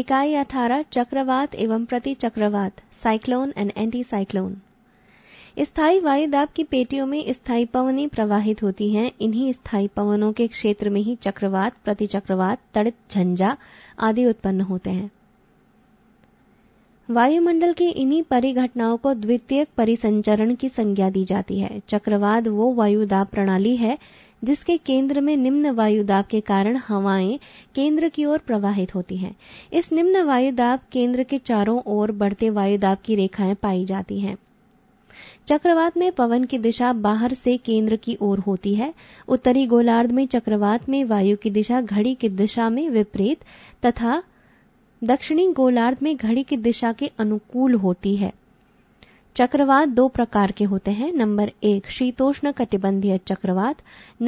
इकाई अठारह चक्रवात एवं प्रति चक्रवात साइक्लोन एंड एंटी साइक्लोन स्थायी वायुदाब की पेटियों में स्थायी पवनें प्रवाहित होती हैं इन्हीं स्थायी पवनों के क्षेत्र में ही चक्रवात प्रति चक्रवात तड़ित झंझा आदि उत्पन्न होते हैं वायुमंडल की इन्हीं परिघटनाओं को द्वितीयक परिसंचरण की संज्ञा दी जाती है चक्रवात वो वायुदाब प्रणाली है जिसके केंद्र में निम्न वायु दाब के कारण हवाएं केंद्र की ओर प्रवाहित होती हैं इस निम्न वायु दाब केंद्र के चारों ओर बढ़ते वायु दाब की रेखाएं पाई जाती हैं चक्रवात में पवन की दिशा बाहर से केंद्र की ओर होती है उत्तरी गोलार्ध में चक्रवात में वायु की दिशा घड़ी की दिशा में विपरीत तथा दक्षिणी गोलार्ध में घड़ी की दिशा के अनुकूल होती है चक्रवात दो प्रकार के होते हैं नंबर एक शीतोष्ण कटिबंधीय चक्रवात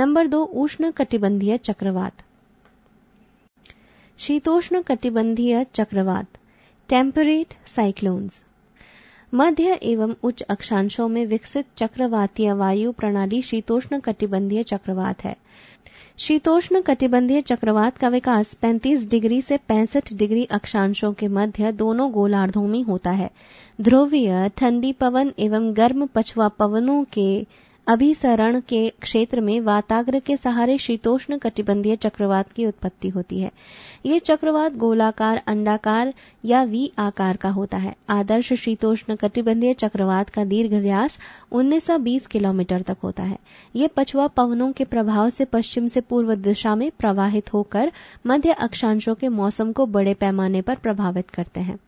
नंबर दो उष्ण कटिबंधीय चक्रवात शीतोष्ण कटिबंधीय चक्रवात टेम्परेट साइक्लोन्स मध्य एवं उच्च अक्षांशों में विकसित चक्रवातीय वायु प्रणाली शीतोष्ण कटिबंधीय चक्रवात है शीतोष्ण कटिबंधीय चक्रवात का विकास 35 डिग्री से 65 डिग्री अक्षांशों के मध्य दोनों गोलार्धों में होता है ध्रुवीय ठंडी पवन एवं गर्म पछुआ पवनों के अभिसरण के क्षेत्र में वाताग्र के सहारे शीतोष्ण कटिबंधीय चक्रवात की उत्पत्ति होती है ये चक्रवात गोलाकार अंडाकार या वी आकार का होता है आदर्श शीतोष्ण कटिबंधीय चक्रवात का दीर्घ व्यास 1920 किलोमीटर तक होता है ये पछुआ पवनों के प्रभाव से पश्चिम से पूर्व दिशा में प्रवाहित होकर मध्य अक्षांशों के मौसम को बड़े पैमाने पर प्रभावित करते हैं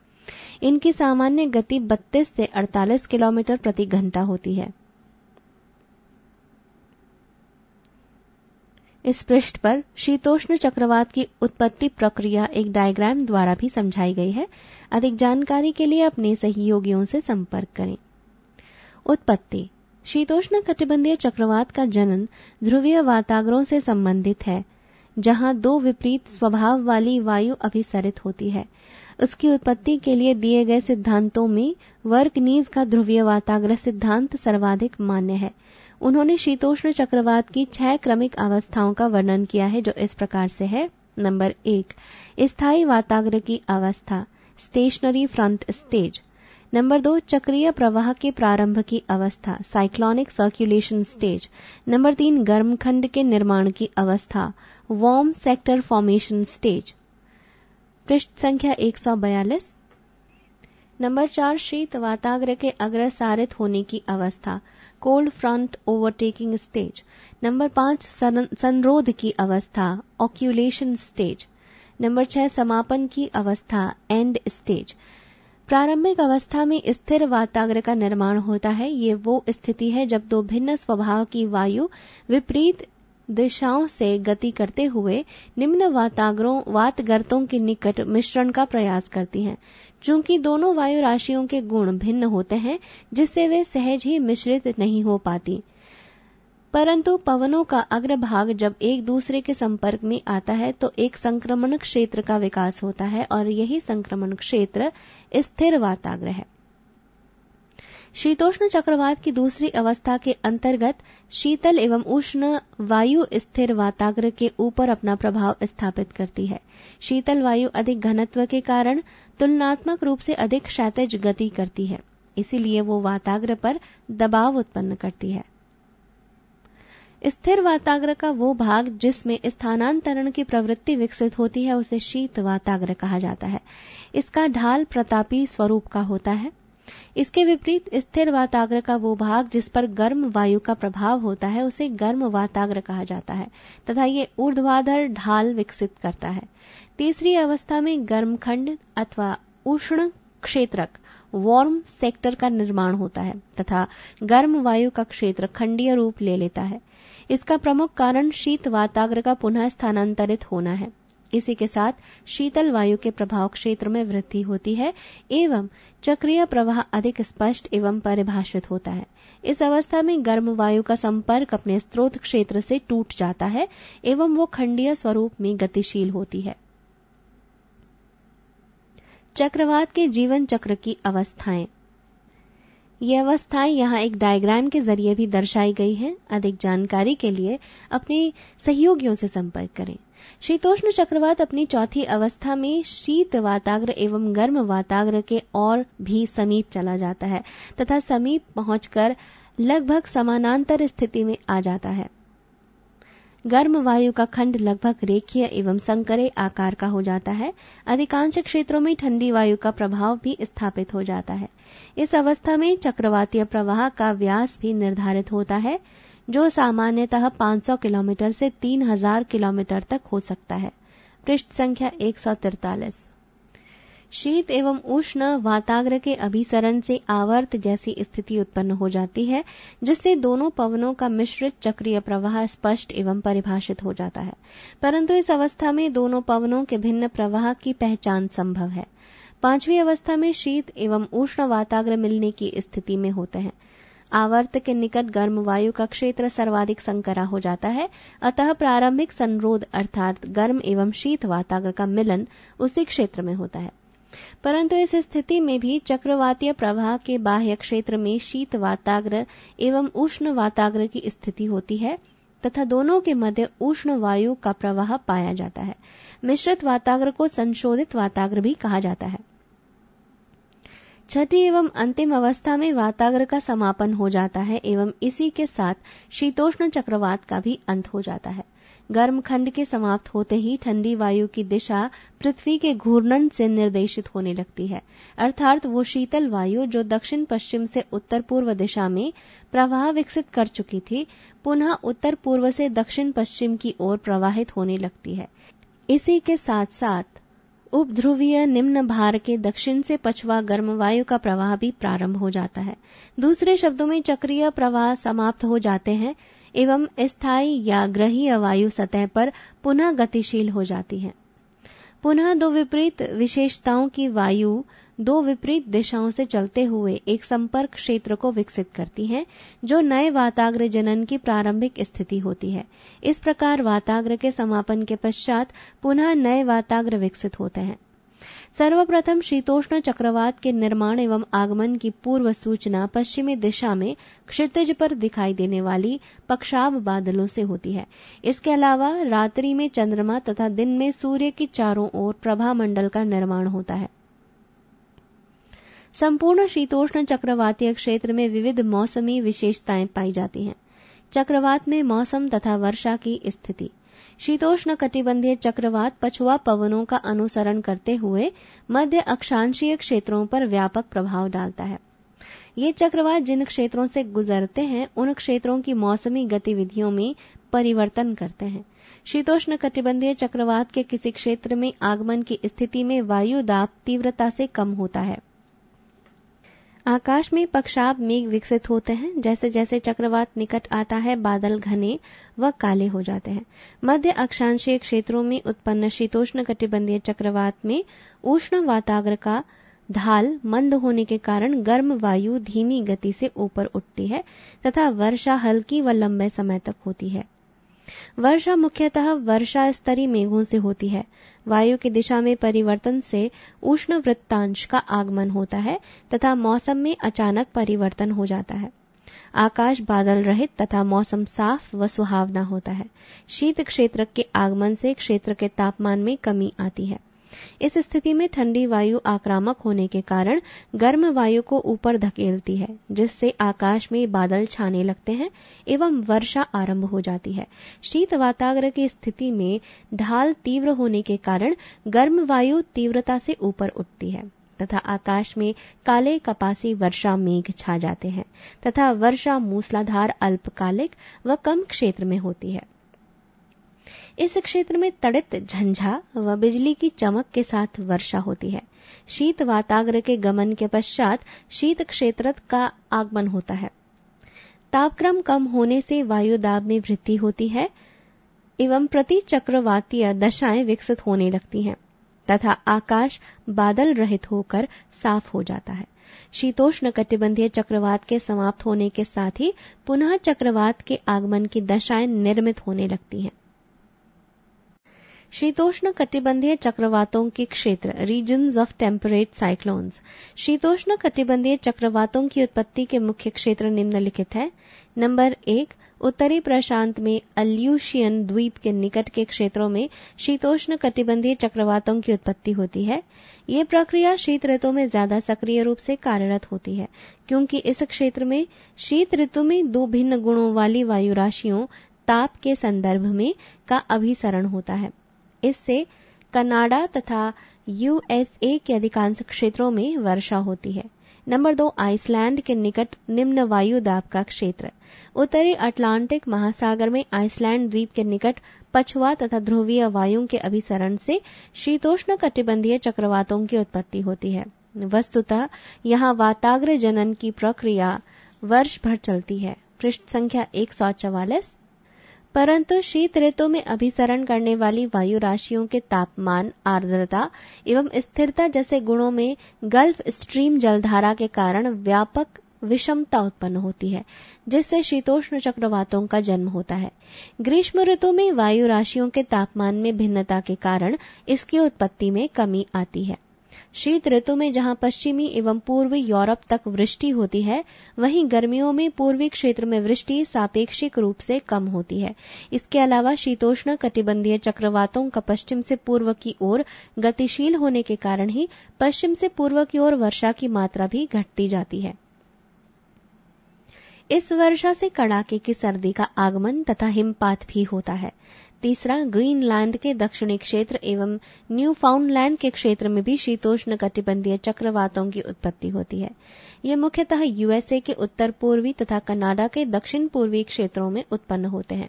इनकी सामान्य गति 32 से 48 किलोमीटर प्रति घंटा होती है इस पृष्ठ पर शीतोष्ण चक्रवात की उत्पत्ति प्रक्रिया एक डायग्राम द्वारा भी समझाई गई है अधिक जानकारी के लिए अपने सहयोगियों से संपर्क करें उत्पत्ति शीतोष्ण कटिबंधीय चक्रवात का जनन ध्रुवीय वातागरों से संबंधित है जहां दो विपरीत स्वभाव वाली वायु अभिसरित होती है उसकी उत्पत्ति के लिए दिए गए सिद्धांतों में वर्कनीज का ध्रुवीय वाताग्रह सिद्धांत सर्वाधिक मान्य है उन्होंने शीतोष्ण चक्रवात की छह क्रमिक अवस्थाओं का वर्णन किया है जो इस प्रकार से है नंबर एक स्थायी वाताग्रह की अवस्था स्टेशनरी फ्रंट स्टेज नंबर दो चक्रीय प्रवाह के प्रारंभ की अवस्था साइक्लोनिक सर्कुलेशन स्टेज नंबर तीन गर्मखंड के निर्माण की अवस्था वार्म सेक्टर फॉर्मेशन स्टेज पृष्ठ संख्या बयालीस नंबर चार शीत वाताग्र के अग्रसारित होने की अवस्था cold front overtaking stage number पांच संरोध की अवस्था ऑक्यूलेशन स्टेज नंबर छह समापन की अवस्था एंड स्टेज प्रारंभिक अवस्था में स्थिर वाताग्र का निर्माण होता है ये वो स्थिति है जब दो भिन्न स्वभाव की वायु विपरीत दिशाओं से गति करते हुए निम्न वाताग्रों वात गर्तों के निकट मिश्रण का प्रयास करती हैं चूंकि दोनों वायु राशियों के गुण भिन्न होते हैं जिससे वे सहज ही मिश्रित नहीं हो पाती परंतु पवनों का अग्रभाग जब एक दूसरे के संपर्क में आता है तो एक संक्रमण क्षेत्र का विकास होता है और यही संक्रमण क्षेत्र स्थिर वाताग्र है शीतोष्ण चक्रवात की दूसरी अवस्था के अंतर्गत शीतल एवं उष्ण वायु स्थिर वाताग्र के ऊपर अपना प्रभाव स्थापित करती है शीतल वायु अधिक घनत्व के कारण तुलनात्मक रूप से अधिक क्षैतज गति करती है इसीलिए वो वाताग्र पर दबाव उत्पन्न करती है स्थिर वाताग्र का वो भाग जिसमें स्थानांतरण की प्रवृत्ति विकसित होती है उसे शीत वाताग्र कहा जाता है इसका ढाल प्रतापी स्वरूप का होता है इसके विपरीत स्थिर वाताग्र का वो भाग जिस पर गर्म वायु का प्रभाव होता है उसे गर्म वाताग्र कहा जाता है तथा ये ऊर्ध्वाधर ढाल विकसित करता है तीसरी अवस्था में गर्म खंड अथवा उष्ण क्षेत्रक वार्म सेक्टर का निर्माण होता है तथा गर्म वायु का क्षेत्र खंडीय रूप ले लेता है इसका प्रमुख कारण शीत वाताग्र का पुनः स्थानांतरित होना है इसी के साथ शीतल वायु के प्रभाव क्षेत्र में वृद्धि होती है एवं चक्रीय प्रवाह अधिक स्पष्ट एवं परिभाषित होता है इस अवस्था में गर्म वायु का संपर्क अपने स्रोत क्षेत्र से टूट जाता है एवं वो खंडीय स्वरूप में गतिशील होती है चक्रवात के जीवन चक्र की अवस्थाएं ये अवस्थाएं यहाँ एक डायग्राम के जरिए भी दर्शाई गई हैं अधिक जानकारी के लिए अपने सहयोगियों से संपर्क करें शीतोष्ण चक्रवात अपनी चौथी अवस्था में शीत वाताग्र एवं गर्म वाताग्र के और भी समीप चला जाता है तथा समीप पहुंचकर लगभग समानांतर स्थिति में आ जाता है गर्म वायु का खंड लगभग रेखीय एवं संकरे आकार का हो जाता है अधिकांश क्षेत्रों में ठंडी वायु का प्रभाव भी स्थापित हो जाता है इस अवस्था में चक्रवातीय प्रवाह का व्यास भी निर्धारित होता है जो सामान्यतः 500 किलोमीटर से 3000 किलोमीटर तक हो सकता है पृष्ठ संख्या एक शीत एवं उष्ण वाताग्र के अभिसरण से आवर्त जैसी स्थिति उत्पन्न हो जाती है जिससे दोनों पवनों का मिश्रित चक्रीय प्रवाह स्पष्ट एवं परिभाषित हो जाता है परंतु इस अवस्था में दोनों पवनों के भिन्न प्रवाह की पहचान संभव है पांचवी अवस्था में शीत एवं उष्ण वाताग्र मिलने की स्थिति में होते हैं आवर्त के निकट गर्म वायु का क्षेत्र सर्वाधिक संकरा हो जाता है अतः प्रारंभिक संरोध अर्थात गर्म एवं शीत वातावरण का मिलन उसी क्षेत्र में होता है परंतु इस स्थिति में भी चक्रवातीय प्रवाह के बाह्य क्षेत्र में शीत वाताग्र एवं उष्ण वाताग्र की स्थिति होती है तथा दोनों के मध्य उष्ण वायु का प्रवाह पाया जाता है मिश्रित वाताग्र को संशोधित वाताग्र भी कहा जाता है छठी एवं अंतिम अवस्था में वाताग्र का समापन हो जाता है एवं इसी के साथ शीतोष्ण चक्रवात का भी अंत हो जाता है गर्म खंड के समाप्त होते ही ठंडी वायु की दिशा पृथ्वी के घूर्णन से निर्देशित होने लगती है अर्थात वो शीतल वायु जो दक्षिण पश्चिम से उत्तर पूर्व दिशा में प्रवाह विकसित कर चुकी थी पुनः उत्तर पूर्व से दक्षिण पश्चिम की ओर प्रवाहित होने लगती है इसी के साथ साथ उपध्रुवीय निम्न भार के दक्षिण से पछवा गर्म वायु का प्रवाह भी प्रारंभ हो जाता है दूसरे शब्दों में चक्रीय प्रवाह समाप्त हो जाते हैं एवं स्थायी या ग्रहीय वायु सतह पर पुनः गतिशील हो जाती है पुनः दो विपरीत विशेषताओं की वायु दो विपरीत दिशाओं से चलते हुए एक संपर्क क्षेत्र को विकसित करती हैं जो नए वाताग्र जनन की प्रारंभिक स्थिति होती है इस प्रकार वाताग्र के समापन के पश्चात पुनः नए वाताग्र विकसित होते हैं सर्वप्रथम शीतोष्ण चक्रवात के निर्माण एवं आगमन की पूर्व सूचना पश्चिमी दिशा में क्षितिज पर दिखाई देने वाली पक्षाब बादलों से होती है इसके अलावा रात्रि में चंद्रमा तथा दिन में सूर्य की चारों ओर प्रभा मंडल का निर्माण होता है संपूर्ण शीतोष्ण चक्रवातीय क्षेत्र में विविध मौसमी विशेषताएं पाई जाती हैं चक्रवात में मौसम तथा वर्षा की स्थिति शीतोष्ण कटिबंधीय चक्रवात पछुआ पवनों का अनुसरण करते हुए मध्य अक्षांशीय क्षेत्रों पर व्यापक प्रभाव डालता है ये चक्रवात जिन क्षेत्रों से गुजरते हैं उन क्षेत्रों की मौसमी गतिविधियों में परिवर्तन करते हैं शीतोष्ण कटिबंधीय चक्रवात के किसी क्षेत्र में आगमन की स्थिति में वायु दाब तीव्रता से कम होता है आकाश में पक्षाब मेघ विकसित होते हैं जैसे जैसे चक्रवात निकट आता है बादल घने व काले हो जाते हैं मध्य अक्षांशीय क्षेत्रों में उत्पन्न शीतोष्ण कटिबंधीय चक्रवात में उष्ण वाताग्र का ढाल मंद होने के कारण गर्म वायु धीमी गति से ऊपर उठती है तथा वर्षा हल्की व लंबे समय तक होती है वर्षा मुख्यतः वर्षा स्तरीय मेघों से होती है वायु की दिशा में परिवर्तन से उष्ण वृत्तांश का आगमन होता है तथा मौसम में अचानक परिवर्तन हो जाता है आकाश बादल रहित तथा मौसम साफ व सुहावना होता है शीत क्षेत्र के आगमन से क्षेत्र के तापमान में कमी आती है इस स्थिति में ठंडी वायु आक्रामक होने के कारण गर्म वायु को ऊपर धकेलती है जिससे आकाश में बादल छाने लगते हैं एवं वर्षा आरंभ हो जाती है शीत वाताग्र की स्थिति में ढाल तीव्र होने के कारण गर्म वायु तीव्रता से ऊपर उठती है तथा आकाश में काले कपासी वर्षा मेघ छा जाते हैं तथा वर्षा मूसलाधार अल्पकालिक व कम क्षेत्र में होती है इस क्षेत्र में तड़ित झंझा व बिजली की चमक के साथ वर्षा होती है शीत वाताग्र के गमन के पश्चात शीत क्षेत्र का आगमन होता है तापक्रम कम होने से वायु दाब में वृद्धि होती है एवं प्रति चक्रवातीय दशाएं विकसित होने लगती हैं तथा आकाश बादल रहित होकर साफ हो जाता है शीतोष्ण कटिबंधीय चक्रवात के समाप्त होने के साथ ही पुनः चक्रवात के आगमन की दशाएं निर्मित होने लगती हैं शीतोष्ण कटिबंधीय चक्रवातों के क्षेत्र रीजन्स ऑफ टेम्परेट साइक्लोन्स शीतोष्ण कटिबंधीय चक्रवातों की उत्पत्ति के मुख्य क्षेत्र निम्नलिखित है नंबर एक उत्तरी प्रशांत में अल्यूशियन द्वीप के निकट के क्षेत्रों में शीतोष्ण कटिबंधीय चक्रवातों की उत्पत्ति होती है ये प्रक्रिया शीत ऋतु में ज्यादा सक्रिय रूप से कार्यरत होती है क्योंकि इस क्षेत्र में शीत ऋतु में दो भिन्न गुणों वाली वायु राशियों ताप के संदर्भ में का अभिसरण होता है इससे कनाडा तथा यूएसए के अधिकांश क्षेत्रों में वर्षा होती है नंबर दो आइसलैंड के निकट निम्न वायु दाब का क्षेत्र उत्तरी अटलांटिक महासागर में आइसलैंड द्वीप के निकट पछुआ तथा ध्रुवीय वायु के अभिसरण से शीतोष्ण कटिबंधीय चक्रवातों की उत्पत्ति होती है वस्तुतः यहाँ वाताग्र जनन की प्रक्रिया वर्ष भर चलती है पृष्ठ संख्या एक सौ चवालीस परंतु शीत ऋतु में अभिसरण करने वाली वायु राशियों के तापमान आर्द्रता एवं स्थिरता जैसे गुणों में गल्फ स्ट्रीम जलधारा के कारण व्यापक विषमता उत्पन्न होती है जिससे शीतोष्ण चक्रवातों का जन्म होता है ग्रीष्म ऋतु में वायु राशियों के तापमान में भिन्नता के कारण इसकी उत्पत्ति में कमी आती है शीत ऋतु में जहां पश्चिमी एवं पूर्वी यूरोप तक वृष्टि होती है वहीं गर्मियों में पूर्वी क्षेत्र में वृष्टि सापेक्षिक रूप से कम होती है इसके अलावा शीतोष्ण कटिबंधीय चक्रवातों का पश्चिम से पूर्व की ओर गतिशील होने के कारण ही पश्चिम से पूर्व की ओर वर्षा की मात्रा भी घटती जाती है इस वर्षा से कड़ाके की सर्दी का आगमन तथा हिमपात भी होता है तीसरा ग्रीनलैंड के दक्षिणी क्षेत्र एवं न्यू फाउंडलैंड के क्षेत्र में भी शीतोष्ण कटिबंधीय चक्रवातों की उत्पत्ति होती है ये मुख्यतः यूएसए के उत्तर पूर्वी तथा कनाडा के दक्षिण पूर्वी क्षेत्रों में उत्पन्न होते हैं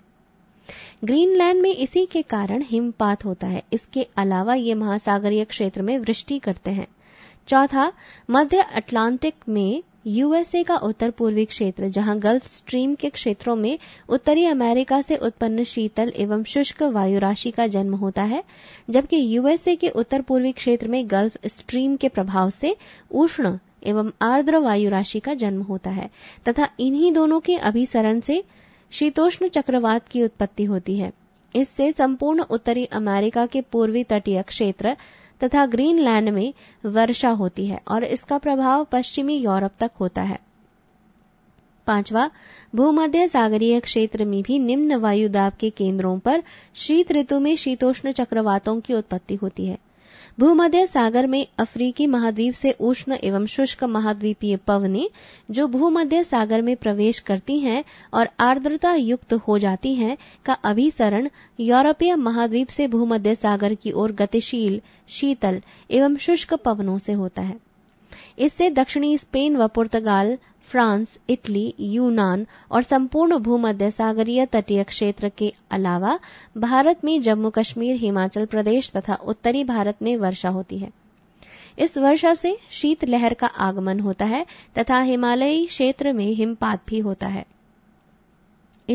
ग्रीनलैंड में इसी के कारण हिमपात होता है इसके अलावा ये महासागरीय क्षेत्र में वृष्टि करते हैं चौथा मध्य अटलांटिक में यूएसए का उत्तर पूर्वी क्षेत्र जहां गल्फ स्ट्रीम के क्षेत्रों में उत्तरी अमेरिका से उत्पन्न शीतल एवं शुष्क वायु राशि का जन्म होता है जबकि यूएसए के उत्तर पूर्वी क्षेत्र में गल्फ स्ट्रीम के प्रभाव से उष्ण एवं आर्द्र वायु राशि का जन्म होता है तथा इन्हीं दोनों के अभिसरण से शीतोष्ण चक्रवात की उत्पत्ति होती है इससे संपूर्ण उत्तरी अमेरिका के पूर्वी तटीय क्षेत्र तथा ग्रीनलैंड में वर्षा होती है और इसका प्रभाव पश्चिमी यूरोप तक होता है पांचवा भूमध्य सागरीय क्षेत्र में भी निम्न वायु दाब के केंद्रों पर शीत ऋतु में शीतोष्ण चक्रवातों की उत्पत्ति होती है भूमध्य सागर में अफ्रीकी महाद्वीप से उष्ण एवं शुष्क महाद्वीपीय पवने जो भूमध्य सागर में प्रवेश करती हैं और आर्द्रता युक्त हो जाती हैं का अभिसरण यूरोपीय महाद्वीप से भूमध्य सागर की ओर गतिशील शीतल एवं शुष्क पवनों से होता है इससे दक्षिणी स्पेन व पुर्तगाल फ्रांस इटली यूनान और संपूर्ण भूमध्य सागरीय तटीय क्षेत्र के अलावा भारत में जम्मू कश्मीर हिमाचल प्रदेश तथा उत्तरी भारत में वर्षा होती है इस वर्षा से शीतलहर का आगमन होता है तथा हिमालयी क्षेत्र में हिमपात भी होता है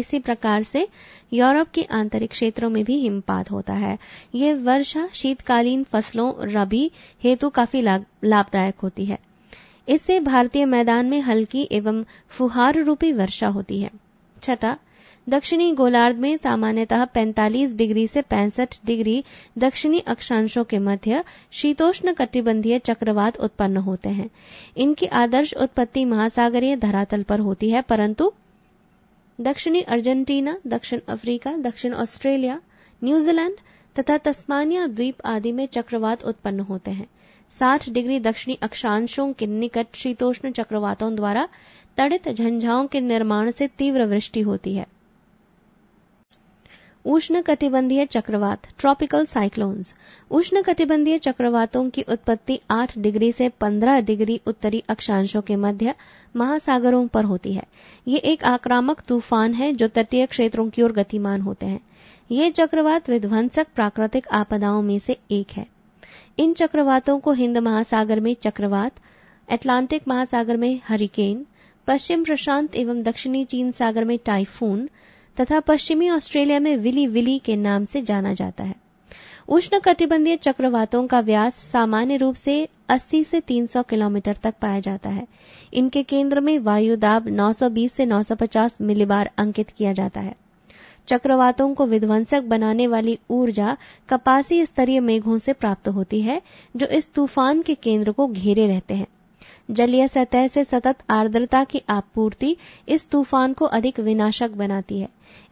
इसी प्रकार से यूरोप के आंतरिक क्षेत्रों में भी हिमपात होता है ये वर्षा शीतकालीन फसलों रबी हेतु काफी लाभदायक होती है इससे भारतीय मैदान में हल्की एवं फुहार रूपी वर्षा होती है छठा दक्षिणी गोलार्ध में सामान्यतः 45 डिग्री से पैंसठ डिग्री दक्षिणी अक्षांशों के मध्य शीतोष्ण कटिबंधीय चक्रवात उत्पन्न होते हैं इनकी आदर्श उत्पत्ति महासागरीय धरातल पर होती है परंतु दक्षिणी अर्जेंटीना दक्षिण अफ्रीका दक्षिण ऑस्ट्रेलिया न्यूजीलैंड तथा तस्मानिया द्वीप आदि में चक्रवात उत्पन्न होते हैं साठ डिग्री दक्षिणी अक्षांशों के निकट शीतोष्ण चक्रवातों द्वारा तड़ित झंझाओं के निर्माण से तीव्र वृष्टि होती है उष्ण कटिबंधीय चक्रवात ट्रॉपिकल साइक्लोन्स उष्ण कटिबंधीय चक्रवातों की उत्पत्ति 8 डिग्री से 15 डिग्री उत्तरी अक्षांशों के मध्य महासागरों पर होती है ये एक आक्रामक तूफान है जो तटीय क्षेत्रों की ओर गतिमान होते हैं ये चक्रवात विध्वंसक प्राकृतिक आपदाओं में से एक है इन चक्रवातों को हिंद महासागर में चक्रवात अटलांटिक महासागर में हरिकेन पश्चिम प्रशांत एवं दक्षिणी चीन सागर में टाइफून तथा पश्चिमी ऑस्ट्रेलिया में विली विली के नाम से जाना जाता है उष्ण कटिबंधीय चक्रवातों का व्यास सामान्य रूप से 80 से 300 किलोमीटर तक पाया जाता है इनके केंद्र में वायुदाब 920 से 950 मिलीबार अंकित किया जाता है चक्रवातों को विध्वंसक बनाने वाली ऊर्जा कपासी स्तरीय मेघों से प्राप्त होती है जो इस तूफान के केंद्र को घेरे रहते हैं जलीय सतह से सतत आर्द्रता की आपूर्ति इस तूफान को अधिक विनाशक बनाती है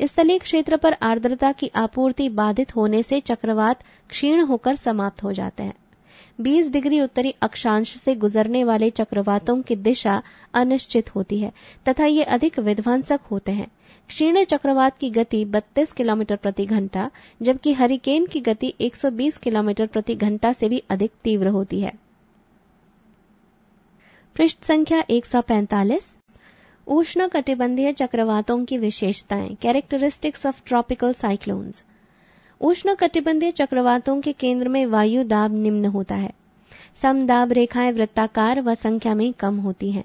स्थलीय क्षेत्र पर आर्द्रता की आपूर्ति बाधित होने से चक्रवात क्षीण होकर समाप्त हो जाते हैं 20 डिग्री उत्तरी अक्षांश से गुजरने वाले चक्रवातों की दिशा अनिश्चित होती है तथा ये अधिक विध्वंसक होते हैं क्षीण चक्रवात की गति 32 किलोमीटर प्रति घंटा जबकि हरिकेन की गति 120 किलोमीटर प्रति घंटा से भी अधिक तीव्र होती है पृष्ठ संख्या 145 उष्ण कटिबंधीय चक्रवातों की विशेषताएं कैरेक्टरिस्टिक्स ऑफ ट्रॉपिकल साइक्लोन्स उष्ण कटिबंधीय चक्रवातों के केंद्र में वायु दाब निम्न होता है समदाब रेखाएं वृत्ताकार व संख्या में कम होती हैं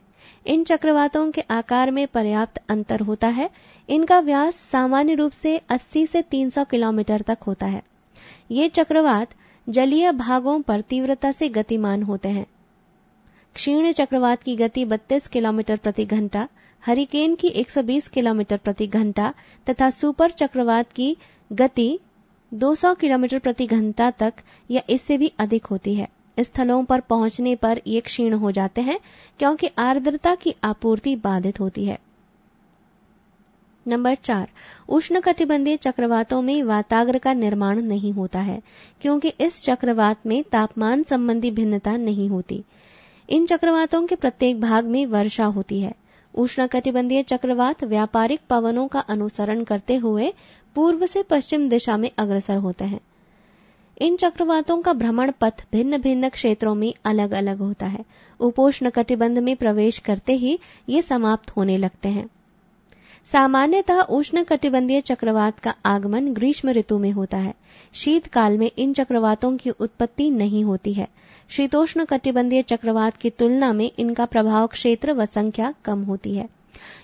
इन चक्रवातों के आकार में पर्याप्त अंतर होता है इनका व्यास सामान्य रूप से 80 से 300 किलोमीटर तक होता है ये चक्रवात जलीय भागों पर तीव्रता से गतिमान होते हैं क्षीण चक्रवात की गति 32 किलोमीटर प्रति घंटा हरिकेन की 120 किलोमीटर प्रति घंटा तथा सुपर चक्रवात की गति 200 किलोमीटर प्रति घंटा तक या इससे भी अधिक होती है स्थलों पर पहुंचने पर ये क्षीण हो जाते हैं क्योंकि आर्द्रता की आपूर्ति बाधित होती है नंबर चार उष्ण कटिबंधीय चक्रवातों में वाताग्र का निर्माण नहीं होता है क्योंकि इस चक्रवात में तापमान संबंधी भिन्नता नहीं होती इन चक्रवातों के प्रत्येक भाग में वर्षा होती है उष्ण कटिबंधीय चक्रवात व्यापारिक पवनों का अनुसरण करते हुए पूर्व से पश्चिम दिशा में अग्रसर होते हैं इन चक्रवातों का भ्रमण पथ भिन्न भिन्न क्षेत्रों में अलग अलग होता है उपोष्ण कटिबंध में प्रवेश करते ही ये समाप्त होने लगते हैं सामान्यतः उष्ण कटिबंधीय चक्रवात का आगमन ग्रीष्म ऋतु में होता है शीतकाल में इन चक्रवातों की उत्पत्ति नहीं होती है शीतोष्ण कटिबंधीय चक्रवात की तुलना में इनका प्रभाव क्षेत्र व संख्या कम होती है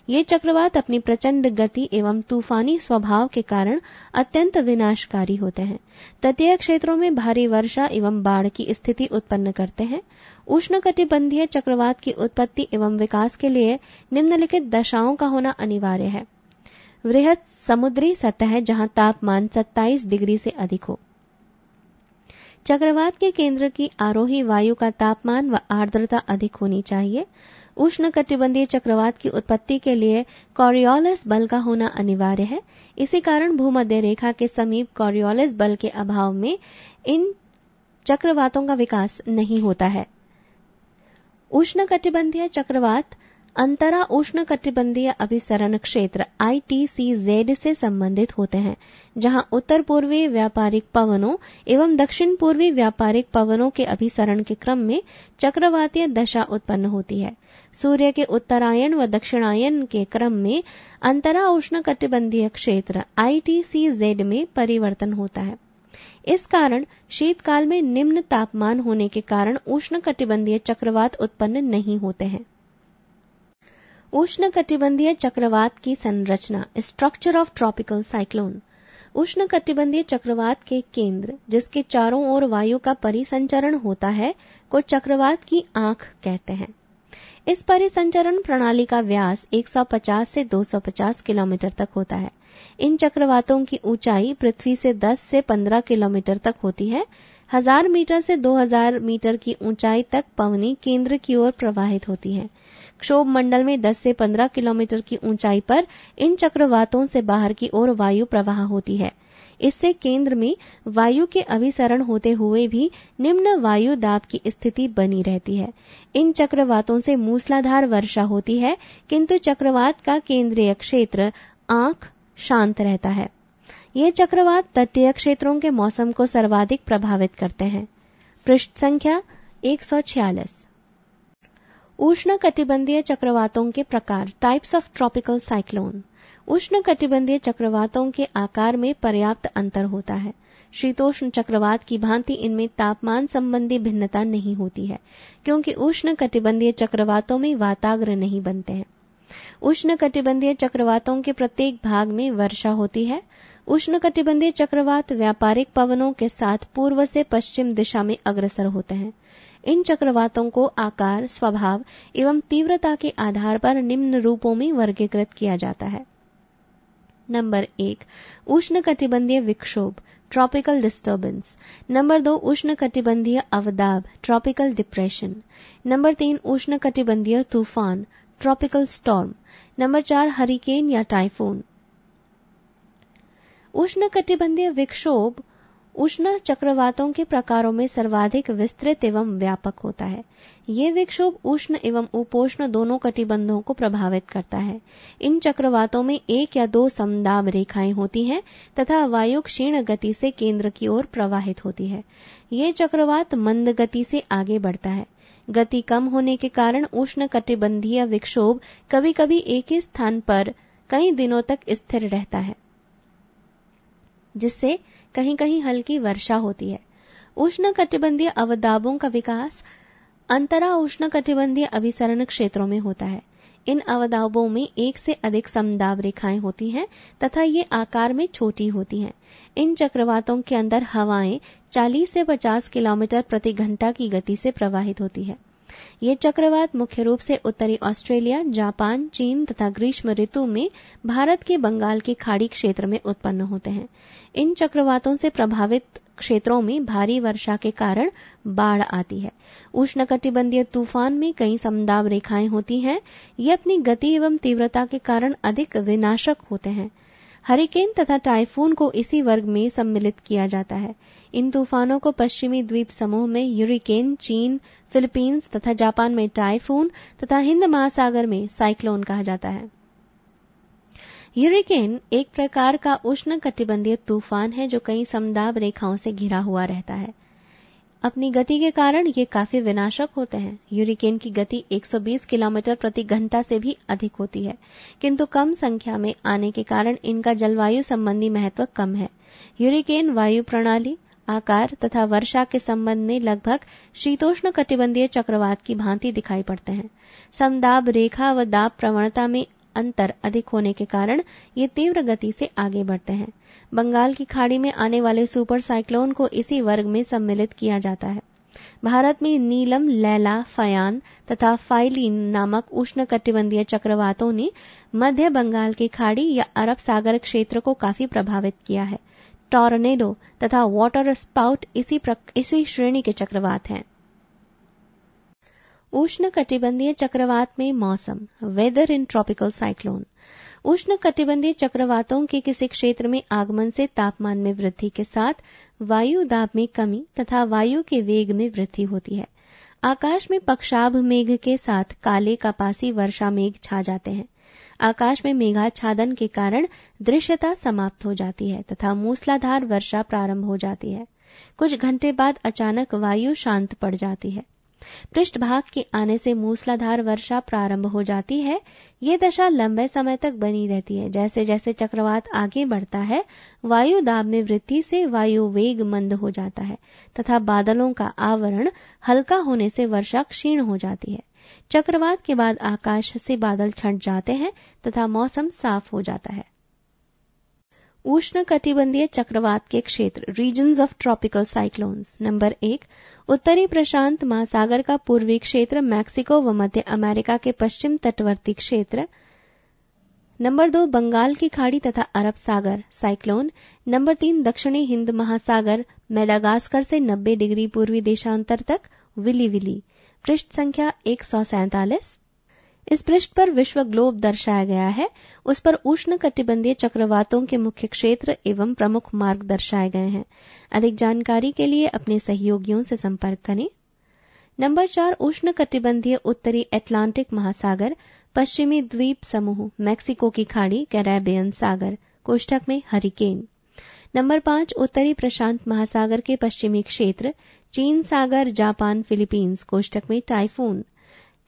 ये चक्रवात अपनी प्रचंड गति एवं तूफानी स्वभाव के कारण अत्यंत विनाशकारी होते हैं तटीय क्षेत्रों में भारी वर्षा एवं बाढ़ की स्थिति उत्पन्न करते हैं उष्ण कटिबंधीय चक्रवात की उत्पत्ति एवं विकास के लिए निम्नलिखित दशाओं का होना अनिवार्य है वृहद समुद्री सतह जहां तापमान 27 डिग्री से अधिक हो चक्रवात के केंद्र की आरोही वायु का तापमान व आर्द्रता अधिक होनी चाहिए उष्ण कटिबंधीय चक्रवात की उत्पत्ति के लिए कॉरियोलिस बल का होना अनिवार्य है इसी कारण भूमध्य रेखा के समीप कॉरियोलिस बल के अभाव में इन चक्रवातों का विकास नहीं होता है उष्ण कटिबंधीय चक्रवात अंतरा उष्ण कटिबंधीय अभिसरण क्षेत्र आईटीसीजेड से संबंधित होते हैं जहां उत्तर पूर्वी व्यापारिक पवनों एवं दक्षिण पूर्वी व्यापारिक पवनों के अभिसरण के क्रम में चक्रवातीय दशा उत्पन्न होती है सूर्य के उत्तरायण व दक्षिणायन के क्रम में अंतरा उष्ण कटिबंधीय क्षेत्र आईटीसीजेड में परिवर्तन होता है इस कारण शीतकाल में निम्न तापमान होने के कारण उष्ण कटिबंधीय चक्रवात उत्पन्न नहीं होते हैं उष्ण कटिबंधीय चक्रवात की संरचना स्ट्रक्चर ऑफ ट्रॉपिकल साइक्लोन उष्ण कटिबंधीय चक्रवात के केंद्र जिसके चारों ओर वायु का परिसंचरण होता है को चक्रवात की आंख कहते हैं इस परिसंचरण प्रणाली का व्यास 150 से 250 किलोमीटर तक होता है इन चक्रवातों की ऊंचाई पृथ्वी से 10 से 15 किलोमीटर तक होती है हजार मीटर से 2000 मीटर की ऊंचाई तक पवनी केंद्र की ओर प्रवाहित होती है क्षोभ मंडल में 10 से 15 किलोमीटर की ऊंचाई पर इन चक्रवातों से बाहर की ओर वायु प्रवाह होती है इससे केंद्र में वायु के अभिसरण होते हुए भी निम्न वायु दाब की स्थिति बनी रहती है इन चक्रवातों से मूसलाधार वर्षा होती है किंतु चक्रवात का केंद्रीय क्षेत्र आंख शांत रहता है ये चक्रवात तटीय क्षेत्रों के मौसम को सर्वाधिक प्रभावित करते हैं पृष्ठ संख्या एक उष्ण कटिबंधीय चक्रवातों के प्रकार टाइप्स ऑफ ट्रॉपिकल साइक्लोन उष्ण कटिबंधीय चक्रवातों के आकार में पर्याप्त अंतर होता है शीतोष्ण चक्रवात की भांति इनमें तापमान संबंधी भिन्नता नहीं होती है क्योंकि उष्ण कटिबंधीय चक्रवातों में वाताग्र नहीं बनते हैं उष्ण कटिबंधीय चक्रवातों के प्रत्येक भाग में वर्षा होती है उष्ण कटिबंधीय चक्रवात व्यापारिक पवनों के साथ पूर्व से पश्चिम दिशा में अग्रसर होते हैं इन चक्रवातों को आकार स्वभाव एवं तीव्रता के आधार पर निम्न रूपों में वर्गीकृत किया जाता है नंबर एक उष्ण कटिबंधीय विक्षोभ ट्रॉपिकल डिस्टर्बेंस नंबर दो उष्ण कटिबंधीय अवदाब ट्रॉपिकल डिप्रेशन नंबर तीन उष्ण कटिबंधीय तूफान ट्रॉपिकल स्टॉर्म नंबर चार हरिकेन या टाइफून उष्ण कटिबंधीय विक्षोभ उष्ण चक्रवातों के प्रकारों में सर्वाधिक विस्तृत एवं व्यापक होता है ये विक्षोभ उष्ण एवं उपोष्ण दोनों कटिबंधों को प्रभावित करता है इन चक्रवातों में एक या दो समदाब रेखाएं होती हैं तथा वायु क्षीण गति से केंद्र की ओर प्रवाहित होती है ये चक्रवात मंद गति से आगे बढ़ता है गति कम होने के कारण उष्ण कटिबंधीय विक्षोभ कभी कभी एक ही स्थान पर कई दिनों तक स्थिर रहता है जिससे कहीं कहीं हल्की वर्षा होती है उष्ण कटिबंधीय अवदाबों का विकास अंतरा उष्ण कटिबंधीय अभिसरण क्षेत्रों में होता है इन अवदाबों में एक से अधिक समदाब रेखाएं होती हैं तथा ये आकार में छोटी होती हैं इन चक्रवातों के अंदर हवाएं 40 से 50 किलोमीटर प्रति घंटा की गति से प्रवाहित होती है ये चक्रवात मुख्य रूप से उत्तरी ऑस्ट्रेलिया जापान चीन तथा ग्रीष्म ऋतु में भारत के बंगाल के खाड़ी क्षेत्र में उत्पन्न होते हैं इन चक्रवातों से प्रभावित क्षेत्रों में भारी वर्षा के कारण बाढ़ आती है उष्णकटिबंधीय तूफान में कई समदाब रेखाएं होती हैं ये अपनी गति एवं तीव्रता के कारण अधिक विनाशक होते हैं हरिकेन तथा टाइफून को इसी वर्ग में सम्मिलित किया जाता है इन तूफानों को पश्चिमी द्वीप समूह में यूरिकेन चीन फिलीपींस तथा जापान में टाइफून तथा हिंद महासागर में साइक्लोन कहा जाता है यूरिकेन एक प्रकार का उष्ण कटिबंधीय तूफान है जो कई समदाब रेखाओं से घिरा हुआ रहता है अपनी गति के कारण ये काफी विनाशक होते हैं यूरिकेन की गति 120 किलोमीटर प्रति घंटा से भी अधिक होती है किंतु कम संख्या में आने के कारण इनका जलवायु संबंधी महत्व कम है यूरिकेन वायु प्रणाली आकार तथा वर्षा के संबंध में लगभग शीतोष्ण कटिबंधीय चक्रवात की भांति दिखाई पड़ते हैं समदाब रेखा व दाब प्रवणता में अंतर अधिक होने के कारण ये तीव्र गति से आगे बढ़ते हैं बंगाल की खाड़ी में आने वाले सुपर साइक्लोन को इसी वर्ग में सम्मिलित किया जाता है भारत में नीलम लैला फयान तथा फाइलिन नामक उष्णकटिबंधीय चक्रवातों ने मध्य बंगाल की खाड़ी या अरब सागर क्षेत्र को काफी प्रभावित किया है टॉर्नेडो तथा वाटर स्पाउट इसी इसी श्रेणी के चक्रवात हैं उष्ण कटिबंधीय चक्रवात में मौसम वेदर इन ट्रॉपिकल साइक्लोन उष्ण कटिबंधीय चक्रवातों के किसी क्षेत्र में आगमन से तापमान में वृद्धि के साथ वायु दाब में कमी तथा वायु के वेग में वृद्धि होती है आकाश में पक्षाभ मेघ के साथ काले कपासी वर्षा मेघ छा जाते हैं आकाश में मेघाच्छादन के कारण दृश्यता समाप्त हो जाती है तथा मूसलाधार वर्षा प्रारंभ हो जाती है कुछ घंटे बाद अचानक वायु शांत पड़ जाती है पृष्ठ भाग के आने से मूसलाधार वर्षा प्रारंभ हो जाती है ये दशा लंबे समय तक बनी रहती है जैसे जैसे चक्रवात आगे बढ़ता है वायु दाब में वृद्धि से वायु वेग मंद हो जाता है तथा बादलों का आवरण हल्का होने से वर्षा क्षीण हो जाती है चक्रवात के बाद आकाश से बादल छंट जाते हैं तथा मौसम साफ हो जाता है उष्ण कटिबंधीय चक्रवात के क्षेत्र regions of tropical cyclones number एक उत्तरी प्रशांत महासागर का पूर्वी क्षेत्र मैक्सिको व मध्य अमेरिका के पश्चिम तटवर्ती क्षेत्र नंबर दो बंगाल की खाड़ी तथा अरब सागर साइक्लोन नंबर तीन दक्षिणी हिंद महासागर मेडागास्कर से 90 डिग्री पूर्वी देशांतर तक विली विली पृष्ठ संख्या एक सौ सैंतालीस इस पृष्ठ पर विश्व ग्लोब दर्शाया गया है उस पर उष्ण कटिबंधीय चक्रवातों के मुख्य क्षेत्र एवं प्रमुख मार्ग दर्शाए गए हैं अधिक जानकारी के लिए अपने सहयोगियों से संपर्क करें नंबर चार उष्ण कटिबंधीय उत्तरी एटलांटिक महासागर पश्चिमी द्वीप समूह मैक्सिको की खाड़ी कैरेबियन सागर कोष्टक में हरिकेन नंबर पांच उत्तरी प्रशांत महासागर के पश्चिमी क्षेत्र चीन सागर जापान फिलीपींस कोष्टक में टाइफून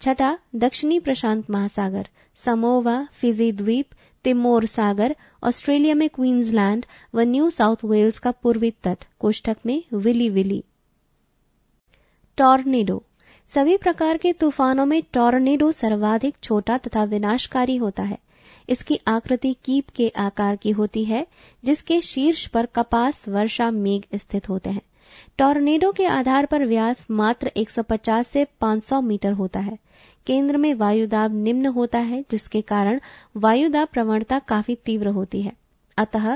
छठा दक्षिणी प्रशांत महासागर समोवा फिजी द्वीप तिमोर सागर ऑस्ट्रेलिया में क्वींसलैंड व न्यू साउथ वेल्स का पूर्वी तट कोष्ठक में विली विली टॉर्नेडो सभी प्रकार के तूफानों में टॉर्नेडो सर्वाधिक छोटा तथा विनाशकारी होता है इसकी आकृति कीप के आकार की होती है जिसके शीर्ष पर कपास वर्षा मेघ स्थित होते हैं टॉर्नेडो के आधार पर व्यास मात्र 150 से 500 मीटर होता है केंद्र में वायु दाब निम्न होता है जिसके कारण वायु दाब प्रवणता काफी तीव्र होती है अतः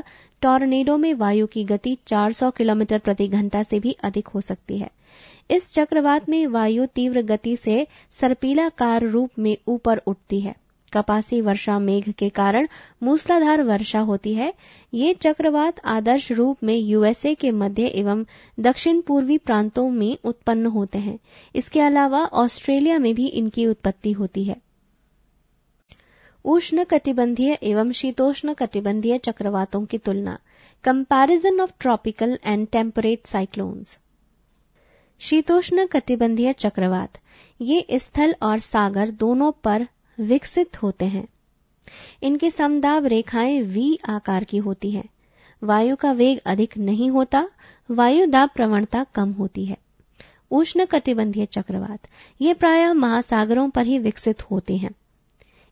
टॉर्नेडो में वायु की गति 400 किलोमीटर प्रति घंटा से भी अधिक हो सकती है इस चक्रवात में वायु तीव्र गति से सरपीला कार रूप में ऊपर उठती है कपासी वर्षा मेघ के कारण मूसलाधार वर्षा होती है ये चक्रवात आदर्श रूप में यूएसए के मध्य एवं दक्षिण पूर्वी प्रांतों में उत्पन्न होते हैं इसके अलावा ऑस्ट्रेलिया में भी इनकी उत्पत्ति होती है उष्ण कटिबंधीय एवं शीतोष्ण कटिबंधीय चक्रवातों की तुलना comparison of tropical and temperate cyclones शीतोष्ण कटिबंधीय चक्रवात ये स्थल और सागर दोनों पर विकसित होते हैं इनकी समदाब रेखाएं वी आकार की होती हैं वायु का वेग अधिक नहीं होता वायु दाब प्रवणता कम होती है उष्ण कटिबंधीय चक्रवात ये प्रायः महासागरों पर ही विकसित होते हैं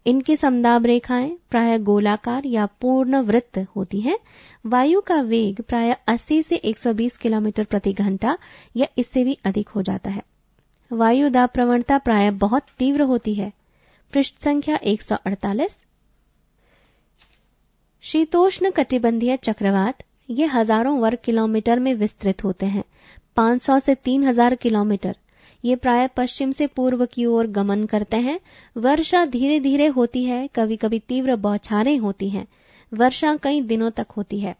इनकी समदाब रेखाएं प्राय गोलाकार या पूर्ण वृत्त होती हैं वायु का वेग प्राय 80 से 120 किलोमीटर प्रति घंटा या इससे भी अधिक हो जाता है वायु दाब प्रवणता प्राय बहुत तीव्र होती है पृष्ठ संख्या 148 शीतोष्ण कटिबंधीय चक्रवात ये हजारों वर्ग किलोमीटर में विस्तृत होते हैं 500 से 3000 किलोमीटर ये प्राय पश्चिम से पूर्व की ओर गमन करते हैं वर्षा धीरे धीरे होती है कभी कभी तीव्र बौछारें होती हैं वर्षा कई दिनों तक होती है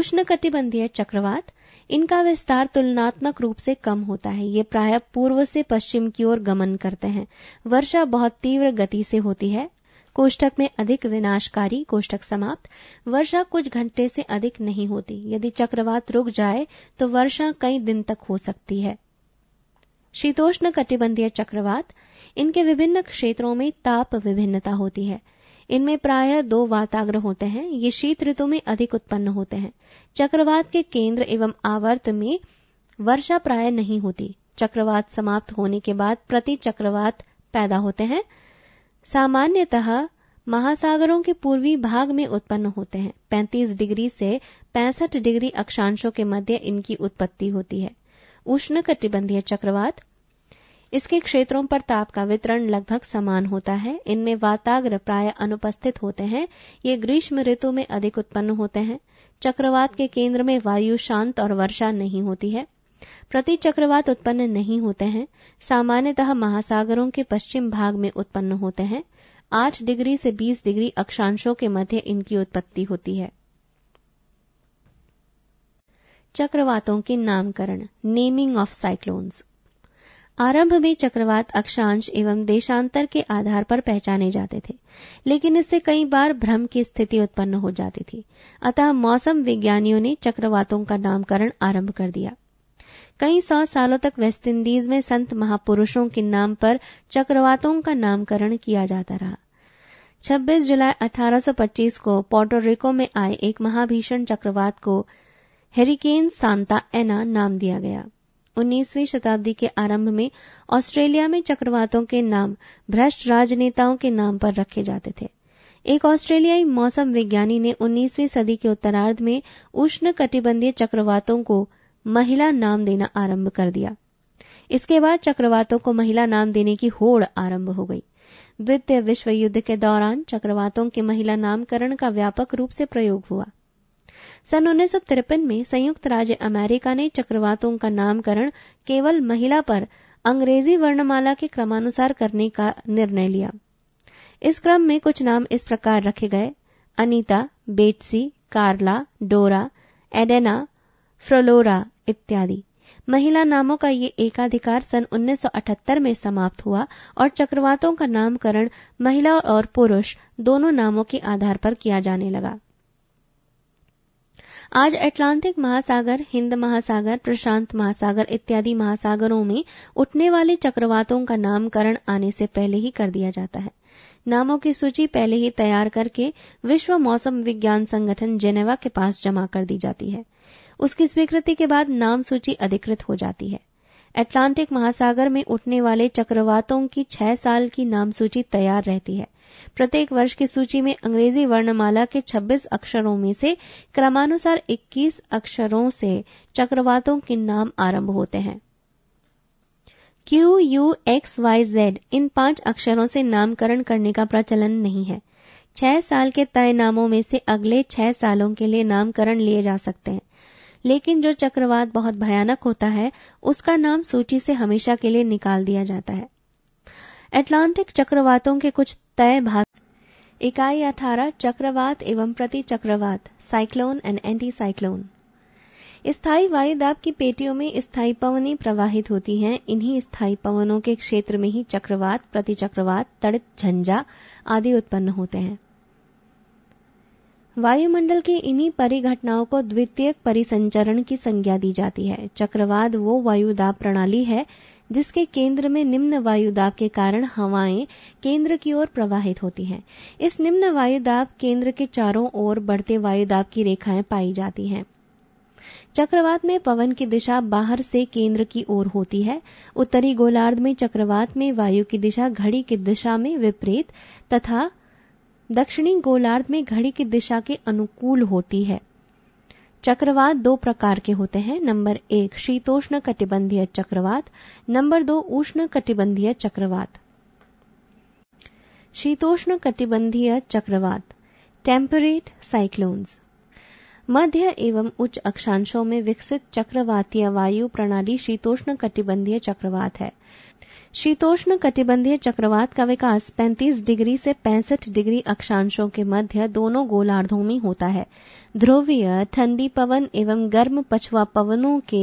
उष्ण कटिबंधीय चक्रवात इनका विस्तार तुलनात्मक रूप से कम होता है ये प्राय पूर्व से पश्चिम की ओर गमन करते हैं वर्षा बहुत तीव्र गति से होती है कोष्टक में अधिक विनाशकारी कोष्टक समाप्त वर्षा कुछ घंटे से अधिक नहीं होती यदि चक्रवात रुक जाए तो वर्षा कई दिन तक हो सकती है शीतोष्ण कटिबंधीय चक्रवात इनके विभिन्न क्षेत्रों में ताप विभिन्नता होती है इनमें प्राय दो वाताग्र होते हैं ये शीत ऋतु में अधिक उत्पन्न होते हैं चक्रवात के केंद्र एवं आवर्त में वर्षा प्राय नहीं होती चक्रवात समाप्त होने के बाद प्रति चक्रवात पैदा होते हैं सामान्यतः महासागरों के पूर्वी भाग में उत्पन्न होते हैं 35 डिग्री से 65 डिग्री अक्षांशों के मध्य इनकी उत्पत्ति होती है उष्ण कटिबंधीय चक्रवात इसके क्षेत्रों पर ताप का वितरण लगभग समान होता है इनमें वाताग्र प्राय अनुपस्थित होते हैं ये ग्रीष्म ऋतु में अधिक उत्पन्न होते हैं चक्रवात के केंद्र में वायु शांत और वर्षा नहीं होती है प्रति चक्रवात उत्पन्न नहीं होते हैं सामान्यतः महासागरों के पश्चिम भाग में उत्पन्न होते हैं आठ डिग्री से बीस डिग्री अक्षांशों के मध्य इनकी उत्पत्ति होती है चक्रवातों के नामकरण नेमिंग ऑफ साइक्लोन्स आरंभ में चक्रवात अक्षांश एवं देशांतर के आधार पर पहचाने जाते थे लेकिन इससे कई बार भ्रम की स्थिति उत्पन्न हो जाती थी अतः मौसम विज्ञानियों ने चक्रवातों का नामकरण आरंभ कर दिया कई सौ सालों तक वेस्टइंडीज में संत महापुरुषों के नाम पर चक्रवातों का नामकरण किया जाता रहा 26 जुलाई 1825 को पोर्टोरिको में आए एक महाभीषण चक्रवात को हेरिकेन सांता एना नाम दिया गया 19वीं शताब्दी के आरंभ में ऑस्ट्रेलिया में चक्रवातों के नाम भ्रष्ट राजनेताओं के नाम पर रखे जाते थे एक ऑस्ट्रेलियाई मौसम विज्ञानी ने 19वीं सदी के उत्तरार्ध में उष्ण कटिबंधीय चक्रवातों को महिला नाम देना आरंभ कर दिया इसके बाद चक्रवातों को महिला नाम देने की होड़ आरंभ हो गई द्वितीय विश्व युद्ध के दौरान चक्रवातों के महिला नामकरण का व्यापक रूप से प्रयोग हुआ सन उन्नीस में संयुक्त राज्य अमेरिका ने चक्रवातों का नामकरण केवल महिला पर अंग्रेजी वर्णमाला के क्रमानुसार करने का निर्णय लिया इस क्रम में कुछ नाम इस प्रकार रखे गए अनीता बेटसी कार्ला डोरा एडेना फ्रोलोरा इत्यादि महिला नामों का ये एकाधिकार सन 1978 में समाप्त हुआ और चक्रवातों का नामकरण महिला और पुरुष दोनों नामों के आधार पर किया जाने लगा आज अटलांटिक महासागर हिंद महासागर प्रशांत महासागर इत्यादि महासागरों में उठने वाले चक्रवातों का नामकरण आने से पहले ही कर दिया जाता है नामों की सूची पहले ही तैयार करके विश्व मौसम विज्ञान संगठन जेनेवा के पास जमा कर दी जाती है उसकी स्वीकृति के बाद नाम सूची अधिकृत हो जाती है अटलांटिक महासागर में उठने वाले चक्रवातों की छह साल की नाम सूची तैयार रहती है प्रत्येक वर्ष की सूची में अंग्रेजी वर्णमाला के 26 अक्षरों में से क्रमानुसार 21 अक्षरों से चक्रवातों के नाम आरंभ होते हैं Q U X Y Z इन पांच अक्षरों से नामकरण करने का प्रचलन नहीं है छह साल के तय नामों में से अगले छह सालों के लिए नामकरण लिए जा सकते हैं लेकिन जो चक्रवात बहुत भयानक होता है उसका नाम सूची से हमेशा के लिए निकाल दिया जाता है एटलांटिक चक्रवातों के कुछ तय भाग इकाई अठारह चक्रवात एवं प्रति चक्रवात साइक्लोन एंड एंटी साइक्लोन स्थायी वायुदाब की पेटियों में स्थायी पवनें प्रवाहित होती हैं इन्हीं स्थायी पवनों के क्षेत्र में ही चक्रवात प्रति चक्रवात तड़ित झंझा आदि उत्पन्न होते हैं वायुमंडल की इन्हीं परिघटनाओं को द्वितीयक परिसंचरण की संज्ञा दी जाती है चक्रवात वो वायुदाब प्रणाली है जिसके केंद्र में निम्न वायु दाब के कारण हवाएं केंद्र की ओर प्रवाहित होती हैं इस निम्न वायु दाब केंद्र के चारों ओर बढ़ते वायु दाब की रेखाएं पाई जाती हैं चक्रवात में पवन की दिशा बाहर से केंद्र की ओर होती है उत्तरी गोलार्ध में चक्रवात में वायु की दिशा घड़ी की दिशा में विपरीत तथा दक्षिणी गोलार्ध में घड़ी की दिशा के अनुकूल होती है चक्रवात दो प्रकार के होते हैं नंबर एक शीतोष्ण कटिबंधीय चक्रवात नंबर दो उष्ण कटिबंधीय चक्रवात शीतोष्ण कटिबंधीय चक्रवात टेम्परेट साइक्लोन्स मध्य एवं उच्च अक्षांशों में विकसित चक्रवातीय वायु प्रणाली शीतोष्ण कटिबंधीय चक्रवात है शीतोष्ण कटिबंधीय चक्रवात का विकास 35 डिग्री से 65 डिग्री अक्षांशों के मध्य दोनों गोलार्धों में होता है ध्रुवीय ठंडी पवन एवं गर्म पछुआ पवनों के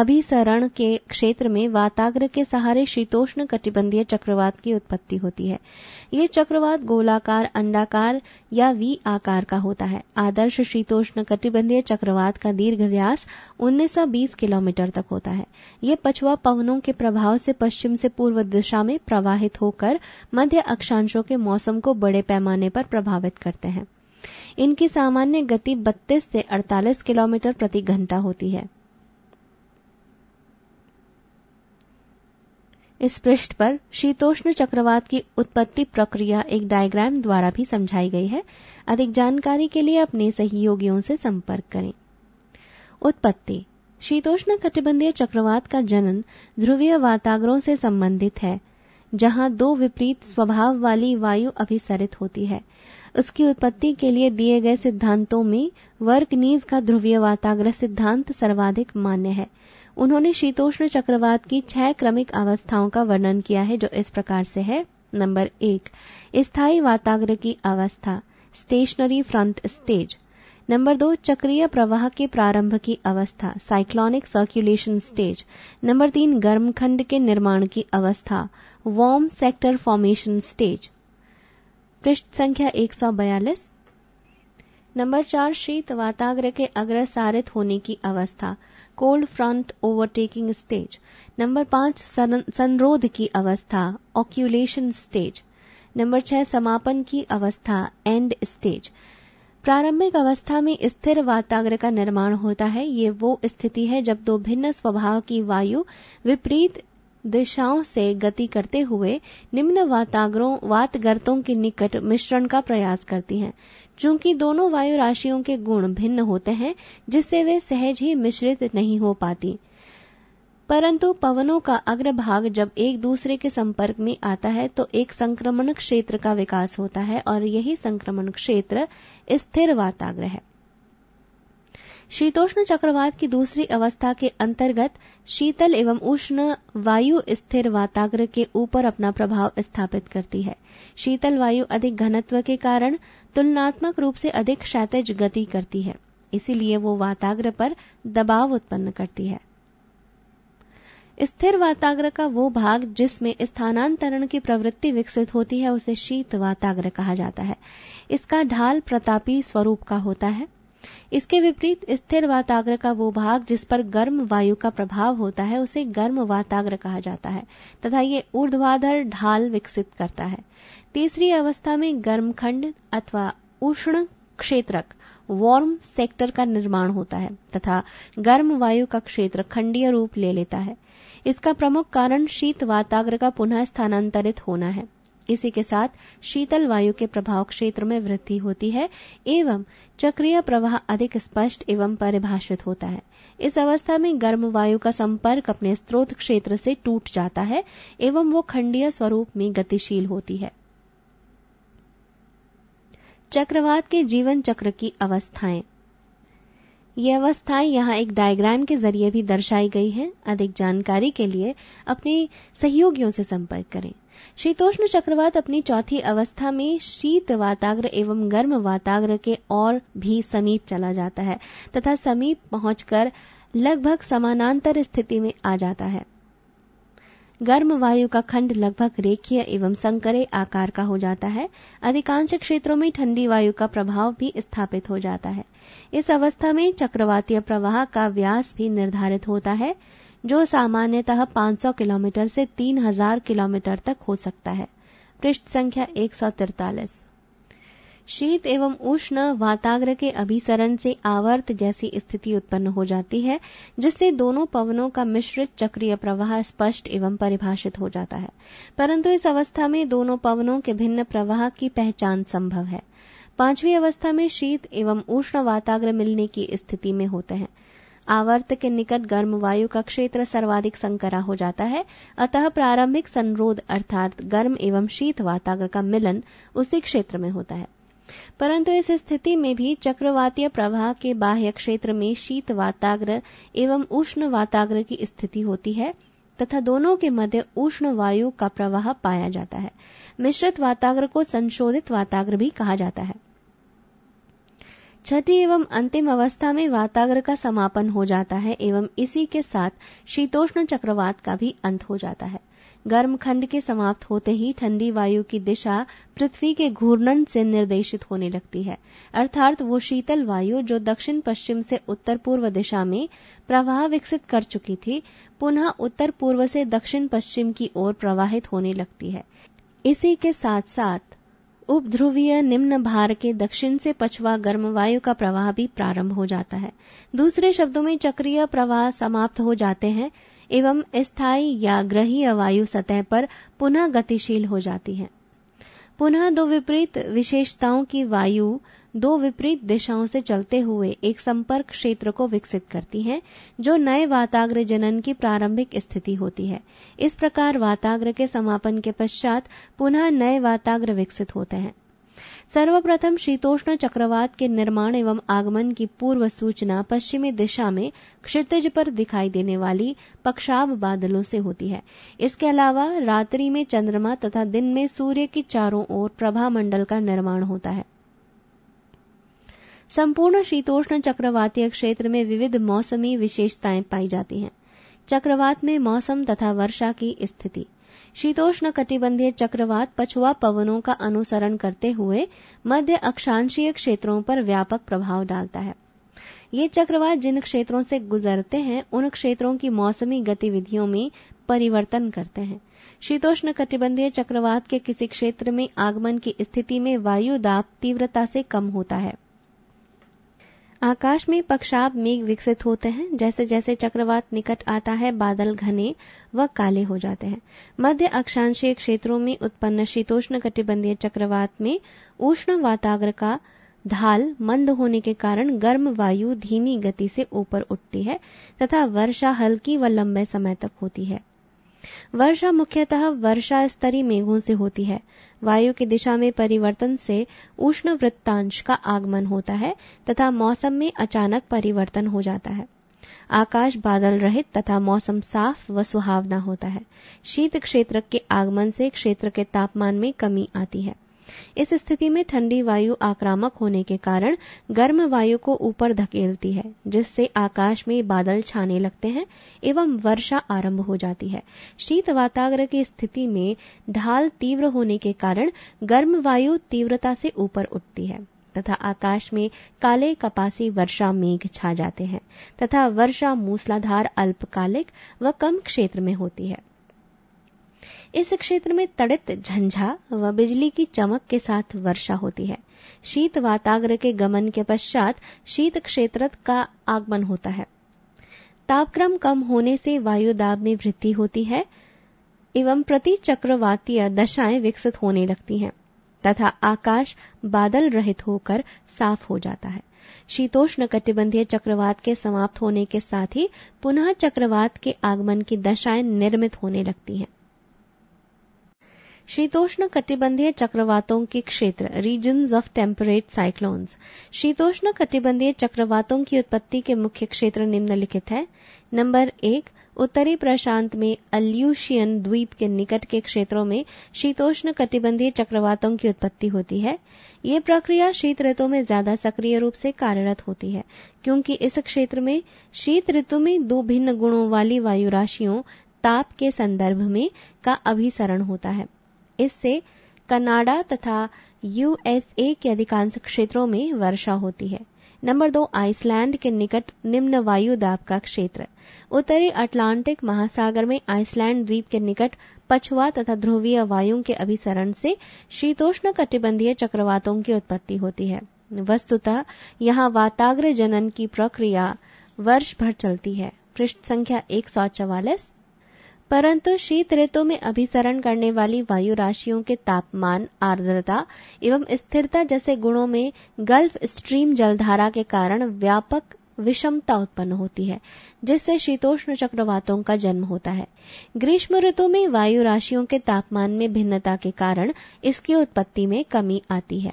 अभिसरण के क्षेत्र में वाताग्र के सहारे शीतोष्ण कटिबंधीय चक्रवात की उत्पत्ति होती है ये चक्रवात गोलाकार अंडाकार या वी आकार का होता है आदर्श शीतोष्ण कटिबंधीय चक्रवात का दीर्घ व्यास 1920 किलोमीटर तक होता है ये पछुआ पवनों के प्रभाव से पश्चिम से पूर्व दिशा में प्रवाहित होकर मध्य अक्षांशों के मौसम को बड़े पैमाने पर प्रभावित करते हैं इनकी सामान्य गति 32 से 48 किलोमीटर प्रति घंटा होती है इस पृष्ठ पर शीतोष्ण चक्रवात की उत्पत्ति प्रक्रिया एक डायग्राम द्वारा भी समझाई गई है अधिक जानकारी के लिए अपने सहयोगियों से संपर्क करें उत्पत्ति शीतोष्ण कटिबंधीय चक्रवात का जनन ध्रुवीय वातागरों से संबंधित है जहां दो विपरीत स्वभाव वाली वायु अभिसरित होती है उसकी उत्पत्ति के लिए दिए गए सिद्धांतों में वर्कनीज का ध्रुवीय वाताग्रह सिद्धांत सर्वाधिक मान्य है उन्होंने शीतोष्ण चक्रवात की छह क्रमिक अवस्थाओं का वर्णन किया है जो इस प्रकार से है नंबर एक स्थायी वाताग्रह की अवस्था स्टेशनरी फ्रंट स्टेज नंबर दो चक्रीय प्रवाह के प्रारंभ की अवस्था साइक्लोनिक सर्कुलेशन स्टेज नंबर तीन गर्मखंड के निर्माण की अवस्था वार्म सेक्टर फॉर्मेशन स्टेज पृष्ठ संख्या 142 नंबर चार शीत वाताग्र के अग्रसारित होने की अवस्था cold front overtaking stage number पांच संरोध की अवस्था ऑक्यूलेशन स्टेज नंबर छह समापन की अवस्था एंड स्टेज प्रारंभिक अवस्था में स्थिर वाताग्र का निर्माण होता है ये वो स्थिति है जब दो भिन्न स्वभाव की वायु विपरीत दिशाओं से गति करते हुए निम्न वाताग्रों वात गर्तों के निकट मिश्रण का प्रयास करती हैं चूंकि दोनों वायु राशियों के गुण भिन्न होते हैं जिससे वे सहज ही मिश्रित नहीं हो पाती परंतु पवनों का अग्रभाग जब एक दूसरे के संपर्क में आता है तो एक संक्रमण क्षेत्र का विकास होता है और यही संक्रमण क्षेत्र स्थिर वाताग्र है शीतोष्ण चक्रवात की दूसरी अवस्था के अंतर्गत शीतल एवं उष्ण वायु स्थिर वाताग्र के ऊपर अपना प्रभाव स्थापित करती है शीतल वायु अधिक घनत्व के कारण तुलनात्मक रूप से अधिक क्षैतज गति करती है इसीलिए वो वाताग्र पर दबाव उत्पन्न करती है स्थिर वाताग्र का वो भाग जिसमें स्थानांतरण की प्रवृत्ति विकसित होती है उसे शीत वाताग्र कहा जाता है इसका ढाल प्रतापी स्वरूप का होता है इसके विपरीत स्थिर वाताग्र का वो भाग जिस पर गर्म वायु का प्रभाव होता है उसे गर्म वाताग्र कहा जाता है तथा ये ऊर्ध्वाधर ढाल विकसित करता है तीसरी अवस्था में गर्म खंड अथवा उष्ण क्षेत्रक वार्म सेक्टर का निर्माण होता है तथा गर्म वायु का क्षेत्र खंडीय रूप ले लेता है इसका प्रमुख कारण शीत वाताग्र का पुनः स्थानांतरित होना है इसी के साथ शीतल वायु के प्रभाव क्षेत्र में वृद्धि होती है एवं चक्रीय प्रवाह अधिक स्पष्ट एवं परिभाषित होता है इस अवस्था में गर्म वायु का संपर्क अपने स्रोत क्षेत्र से टूट जाता है एवं वो खंडीय स्वरूप में गतिशील होती है चक्रवात के जीवन चक्र की अवस्थाएं ये अवस्थाएं यहाँ एक डायग्राम के जरिए भी दर्शाई गई हैं अधिक जानकारी के लिए अपने सहयोगियों से संपर्क करें शीतोष्ण चक्रवात अपनी चौथी अवस्था में शीत वाताग्र एवं गर्म वाताग्र के और भी समीप चला जाता है तथा समीप पहुंचकर लगभग समानांतर स्थिति में आ जाता है गर्म वायु का खंड लगभग रेखीय एवं संकरे आकार का हो जाता है अधिकांश क्षेत्रों में ठंडी वायु का प्रभाव भी स्थापित हो जाता है इस अवस्था में चक्रवातीय प्रवाह का व्यास भी निर्धारित होता है जो सामान्यतः 500 किलोमीटर से 3000 किलोमीटर तक हो सकता है पृष्ठ संख्या एक शीत एवं उष्ण वाताग्र के अभिसरण से आवर्त जैसी स्थिति उत्पन्न हो जाती है जिससे दोनों पवनों का मिश्रित चक्रीय प्रवाह स्पष्ट एवं परिभाषित हो जाता है परंतु इस अवस्था में दोनों पवनों के भिन्न प्रवाह की पहचान संभव है पांचवी अवस्था में शीत एवं उष्ण वाताग्र मिलने की स्थिति में होते हैं आवर्त के निकट गर्म वायु का क्षेत्र सर्वाधिक संकरा हो जाता है अतः प्रारंभिक संरोध अर्थात गर्म एवं शीत वातावरण का मिलन उसी क्षेत्र में होता है परंतु इस स्थिति में भी चक्रवातीय प्रवाह के बाह्य क्षेत्र में शीत वाताग्र एवं उष्ण वाताग्र की स्थिति होती है तथा दोनों के मध्य उष्ण वायु का प्रवाह पाया जाता है मिश्रित वाताग्र को संशोधित वाताग्र भी कहा जाता है छठी एवं अंतिम अवस्था में वाताग्र का समापन हो जाता है एवं इसी के साथ शीतोष्ण चक्रवात का भी अंत हो जाता है गर्म खंड के समाप्त होते ही ठंडी वायु की दिशा पृथ्वी के घूर्णन से निर्देशित होने लगती है अर्थात वो शीतल वायु जो दक्षिण पश्चिम से उत्तर पूर्व दिशा में प्रवाह विकसित कर चुकी थी पुनः उत्तर पूर्व से दक्षिण पश्चिम की ओर प्रवाहित होने लगती है इसी के साथ साथ उपध्रुवीय निम्न भार के दक्षिण से पछवा गर्म वायु का प्रवाह भी प्रारंभ हो जाता है दूसरे शब्दों में चक्रीय प्रवाह समाप्त हो जाते हैं एवं स्थायी या ग्रहीय वायु सतह पर पुनः गतिशील हो जाती है पुनः दो विपरीत विशेषताओं की वायु दो विपरीत दिशाओं से चलते हुए एक संपर्क क्षेत्र को विकसित करती हैं जो नए वाताग्र जनन की प्रारंभिक स्थिति होती है इस प्रकार वाताग्र के समापन के पश्चात पुनः नए वाताग्र विकसित होते हैं सर्वप्रथम शीतोष्ण चक्रवात के निर्माण एवं आगमन की पूर्व सूचना पश्चिमी दिशा में क्षितिज पर दिखाई देने वाली पक्षाब बादलों से होती है इसके अलावा रात्रि में चंद्रमा तथा दिन में सूर्य की चारों ओर प्रभा मंडल का निर्माण होता है संपूर्ण शीतोष्ण चक्रवातीय क्षेत्र में विविध मौसमी विशेषताएं पाई जाती हैं चक्रवात में मौसम तथा वर्षा की स्थिति शीतोष्ण कटिबंधीय चक्रवात पछुआ पवनों का अनुसरण करते हुए मध्य अक्षांशीय क्षेत्रों पर व्यापक प्रभाव डालता है ये चक्रवात जिन क्षेत्रों से गुजरते हैं उन क्षेत्रों की मौसमी गतिविधियों में परिवर्तन करते हैं शीतोष्ण कटिबंधीय चक्रवात के किसी क्षेत्र में आगमन की स्थिति में वायु दाब तीव्रता से कम होता है आकाश में पक्षाब मेघ विकसित होते हैं जैसे जैसे चक्रवात निकट आता है बादल घने व काले हो जाते हैं मध्य अक्षांशीय क्षेत्रों में उत्पन्न शीतोष्ण कटिबंधीय चक्रवात में उष्ण वाताग्र का ढाल मंद होने के कारण गर्म वायु धीमी गति से ऊपर उठती है तथा वर्षा हल्की व लंबे समय तक होती है वर्षा मुख्यतः वर्षा स्तरीय मेघों से होती है वायु की दिशा में परिवर्तन से उष्ण वृत्तांश का आगमन होता है तथा मौसम में अचानक परिवर्तन हो जाता है आकाश बादल रहित तथा मौसम साफ व सुहावना होता है शीत क्षेत्र के आगमन से क्षेत्र के तापमान में कमी आती है इस स्थिति में ठंडी वायु आक्रामक होने के कारण गर्म वायु को ऊपर धकेलती है जिससे आकाश में बादल छाने लगते हैं एवं वर्षा आरंभ हो जाती है शीत वाताग्र की स्थिति में ढाल तीव्र होने के कारण गर्म वायु तीव्रता से ऊपर उठती है तथा आकाश में काले कपासी वर्षा मेघ छा जाते हैं तथा वर्षा मूसलाधार अल्पकालिक व कम क्षेत्र में होती है इस क्षेत्र में तड़ित झंझा व बिजली की चमक के साथ वर्षा होती है शीत वाताग्र के गमन के पश्चात शीत क्षेत्र का आगमन होता है तापक्रम कम होने से वायु दाब में वृद्धि होती है एवं प्रति चक्रवातीय दशाएं विकसित होने लगती हैं तथा आकाश बादल रहित होकर साफ हो जाता है शीतोष्ण कटिबंधीय चक्रवात के समाप्त होने के साथ ही पुनः चक्रवात के आगमन की दशाएं निर्मित होने लगती हैं शीतोष्ण कटिबंधीय चक्रवातों के क्षेत्र रीजन्स ऑफ टेम्परेट साइक्लोन्स शीतोष्ण कटिबंधीय चक्रवातों की उत्पत्ति के मुख्य क्षेत्र निम्नलिखित है नंबर एक उत्तरी प्रशांत में अल्यूशियन द्वीप के निकट के क्षेत्रों में शीतोष्ण कटिबंधीय चक्रवातों की उत्पत्ति होती है ये प्रक्रिया शीत ऋतु में ज्यादा सक्रिय रूप से कार्यरत होती है क्योंकि इस क्षेत्र में शीत ऋतु में दो भिन्न गुणों वाली वायु राशियों ताप के संदर्भ में का अभिसरण होता है इससे कनाडा तथा यूएसए के अधिकांश क्षेत्रों में वर्षा होती है नंबर दो आइसलैंड के निकट निम्न वायु दाब का क्षेत्र उत्तरी अटलांटिक महासागर में आइसलैंड द्वीप के निकट पछुआ तथा ध्रुवीय वायु के अभिसरण से शीतोष्ण कटिबंधीय चक्रवातों की उत्पत्ति होती है वस्तुतः यहाँ वाताग्र जनन की प्रक्रिया वर्ष भर चलती है पृष्ठ संख्या एक सौ चवालीस परंतु शीत ऋतु में अभिसरण करने वाली वायु राशियों के तापमान आर्द्रता एवं स्थिरता जैसे गुणों में गल्फ स्ट्रीम जलधारा के कारण व्यापक विषमता उत्पन्न होती है जिससे शीतोष्ण चक्रवातों का जन्म होता है ग्रीष्म ऋतु में वायु राशियों के तापमान में भिन्नता के कारण इसकी उत्पत्ति में कमी आती है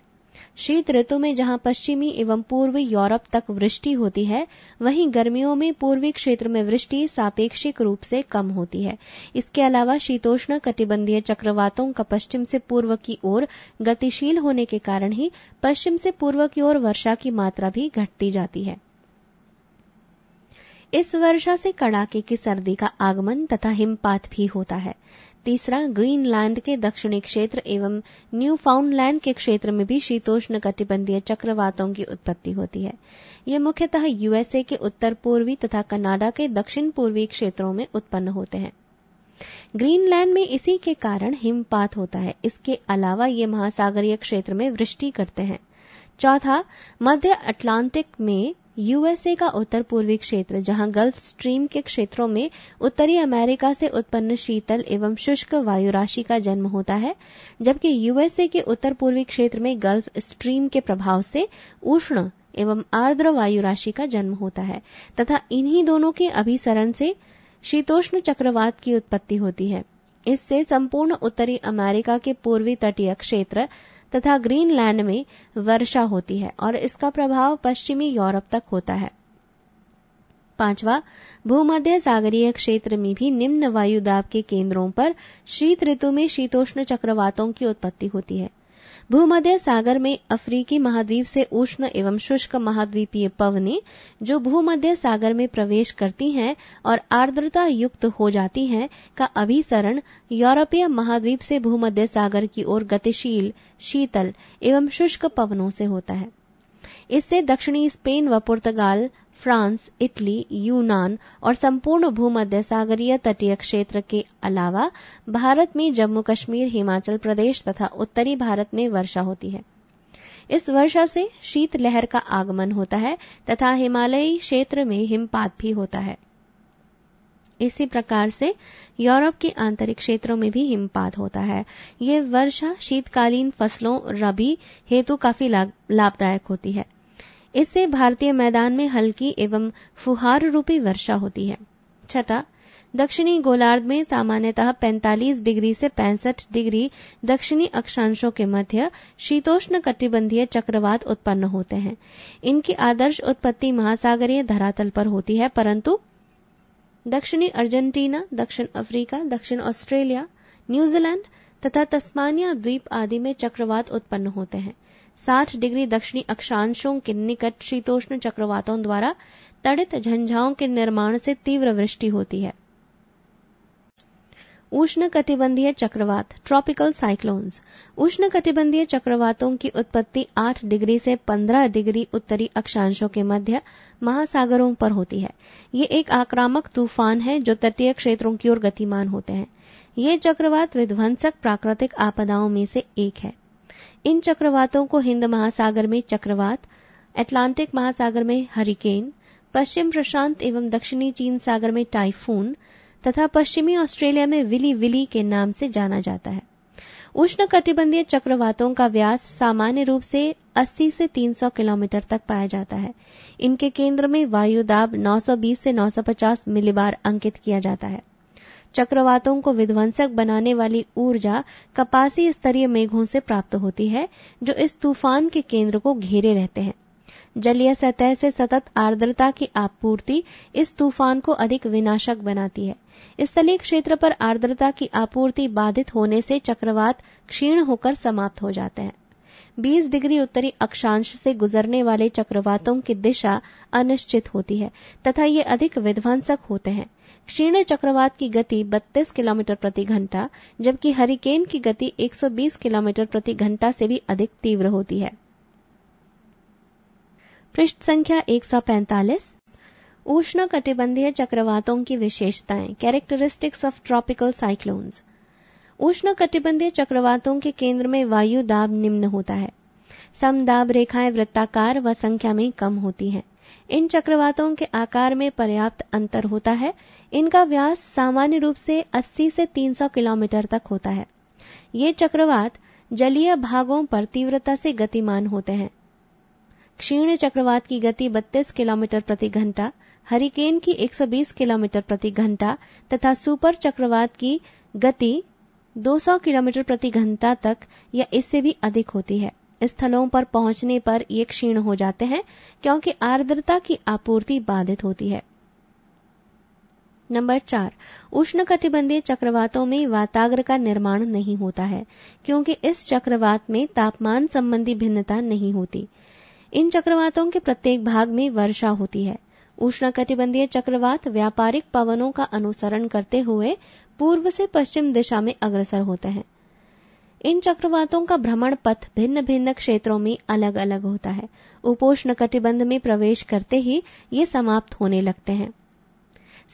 शीत ऋतु में जहां पश्चिमी एवं पूर्वी यूरोप तक वृष्टि होती है वहीं गर्मियों में पूर्वी क्षेत्र में वृष्टि सापेक्षिक रूप से कम होती है इसके अलावा शीतोष्ण कटिबंधीय चक्रवातों का पश्चिम से पूर्व की ओर गतिशील होने के कारण ही पश्चिम से पूर्व की ओर वर्षा की मात्रा भी घटती जाती है इस वर्षा से कड़ाके की सर्दी का आगमन तथा हिमपात भी होता है तीसरा ग्रीनलैंड के दक्षिणी क्षेत्र एवं न्यू फाउंडलैंड के क्षेत्र में भी शीतोष्ण कटिबंधीय चक्रवातों की उत्पत्ति होती है ये मुख्यतः यूएसए के उत्तर पूर्वी तथा कनाडा के दक्षिण पूर्वी क्षेत्रों में उत्पन्न होते हैं ग्रीनलैंड में इसी के कारण हिमपात होता है इसके अलावा ये महासागरीय क्षेत्र में वृष्टि करते हैं चौथा मध्य अटलांटिक में यूएसए का उत्तर पूर्वी क्षेत्र जहां गल्फ स्ट्रीम के क्षेत्रों में उत्तरी अमेरिका से उत्पन्न शीतल एवं शुष्क वायु राशि का जन्म होता है जबकि यूएसए के उत्तर पूर्वी क्षेत्र में गल्फ स्ट्रीम के प्रभाव से उष्ण एवं आर्द्र वायु राशि का जन्म होता है तथा इन्हीं दोनों के अभिसरण से शीतोष्ण चक्रवात की उत्पत्ति होती है इससे संपूर्ण उत्तरी अमेरिका के पूर्वी तटीय क्षेत्र तथा ग्रीनलैंड में वर्षा होती है और इसका प्रभाव पश्चिमी यूरोप तक होता है पांचवा भूमध्य सागरीय क्षेत्र में भी निम्न वायु दाब के केंद्रों पर शीत ऋतु में शीतोष्ण चक्रवातों की उत्पत्ति होती है भूमध्य सागर में अफ्रीकी महाद्वीप से उष्ण एवं शुष्क महाद्वीपीय पवने जो भूमध्य सागर में प्रवेश करती हैं और आर्द्रता युक्त हो जाती हैं का अभिसरण यूरोपीय महाद्वीप से भूमध्य सागर की ओर गतिशील शीतल एवं शुष्क पवनों से होता है इससे दक्षिणी स्पेन व पुर्तगाल फ्रांस इटली यूनान और संपूर्ण भूमध्य सागरीय तटीय क्षेत्र के अलावा भारत में जम्मू कश्मीर हिमाचल प्रदेश तथा उत्तरी भारत में वर्षा होती है इस वर्षा से शीतलहर का आगमन होता है तथा हिमालयी क्षेत्र में हिमपात भी होता है इसी प्रकार से यूरोप के आंतरिक क्षेत्रों में भी हिमपात होता है ये वर्षा शीतकालीन फसलों रबी हेतु काफी लाभदायक होती है इससे भारतीय मैदान में हल्की एवं फुहार रूपी वर्षा होती है छठा दक्षिणी गोलार्ध में सामान्यतः 45 डिग्री से पैंसठ डिग्री दक्षिणी अक्षांशों के मध्य शीतोष्ण कटिबंधीय चक्रवात उत्पन्न होते हैं इनकी आदर्श उत्पत्ति महासागरीय धरातल पर होती है परंतु दक्षिणी अर्जेंटीना दक्षिण अफ्रीका दक्षिण ऑस्ट्रेलिया न्यूजीलैंड तथा तस्मानिया द्वीप आदि में चक्रवात उत्पन्न होते हैं साठ डिग्री दक्षिणी अक्षांशों के निकट शीतोष्ण चक्रवातों द्वारा तड़ित झंझाओं के निर्माण से तीव्र वृष्टि होती है उष्ण कटिबंधीय चक्रवात ट्रॉपिकल साइक्लोन्स उष्ण कटिबंधीय चक्रवातों की उत्पत्ति 8 डिग्री से 15 डिग्री उत्तरी अक्षांशों के मध्य महासागरों पर होती है ये एक आक्रामक तूफान है जो तटीय क्षेत्रों की ओर गतिमान होते हैं ये चक्रवात विध्वंसक प्राकृतिक आपदाओं में से एक है इन चक्रवातों को हिंद महासागर में चक्रवात अटलांटिक महासागर में हरिकेन पश्चिम प्रशांत एवं दक्षिणी चीन सागर में टाइफून तथा पश्चिमी ऑस्ट्रेलिया में विली विली के नाम से जाना जाता है उष्ण कटिबंधीय चक्रवातों का व्यास सामान्य रूप से 80 से 300 किलोमीटर तक पाया जाता है इनके केंद्र में वायुदाब 920 से 950 मिलीबार अंकित किया जाता है चक्रवातों को विध्वंसक बनाने वाली ऊर्जा कपासी स्तरीय मेघों से प्राप्त होती है जो इस तूफान के केंद्र को घेरे रहते हैं जलीय सतह से सतत आर्द्रता की आपूर्ति इस तूफान को अधिक विनाशक बनाती है स्थलीय क्षेत्र पर आर्द्रता की आपूर्ति बाधित होने से चक्रवात क्षीण होकर समाप्त हो जाते हैं 20 डिग्री उत्तरी अक्षांश से गुजरने वाले चक्रवातों की दिशा अनिश्चित होती है तथा ये अधिक विध्वंसक होते हैं क्षीण चक्रवात की गति 32 किलोमीटर प्रति घंटा जबकि हरिकेन की गति 120 किलोमीटर प्रति घंटा से भी अधिक तीव्र होती है पृष्ठ संख्या 145 उष्ण कटिबंधीय चक्रवातों की विशेषताएं कैरेक्टरिस्टिक्स ऑफ ट्रॉपिकल साइक्लोन्स उष्ण कटिबंधीय चक्रवातों के केंद्र में वायु दाब निम्न होता है समदाब रेखाएं वृत्ताकार व संख्या में कम होती हैं इन चक्रवातों के आकार में पर्याप्त अंतर होता है इनका व्यास सामान्य रूप से 80 से 300 किलोमीटर तक होता है ये चक्रवात जलीय भागों पर तीव्रता से गतिमान होते हैं क्षीण चक्रवात की गति 32 किलोमीटर प्रति घंटा हरिकेन की 120 किलोमीटर प्रति घंटा तथा सुपर चक्रवात की गति 200 किलोमीटर प्रति घंटा तक या इससे भी अधिक होती है स्थलों पर पहुंचने पर ये क्षीण हो जाते हैं क्योंकि आर्द्रता की आपूर्ति बाधित होती है नंबर चार उष्ण कटिबंधीय चक्रवातों में वाताग्र का निर्माण नहीं होता है क्योंकि इस चक्रवात में तापमान संबंधी भिन्नता नहीं होती इन चक्रवातों के प्रत्येक भाग में वर्षा होती है उष्ण कटिबंधीय चक्रवात व्यापारिक पवनों का अनुसरण करते हुए पूर्व से पश्चिम दिशा में अग्रसर होते हैं इन चक्रवातों का भ्रमण पथ भिन्न भिन्न क्षेत्रों में अलग अलग होता है उपोष्ण कटिबंध में प्रवेश करते ही ये समाप्त होने लगते हैं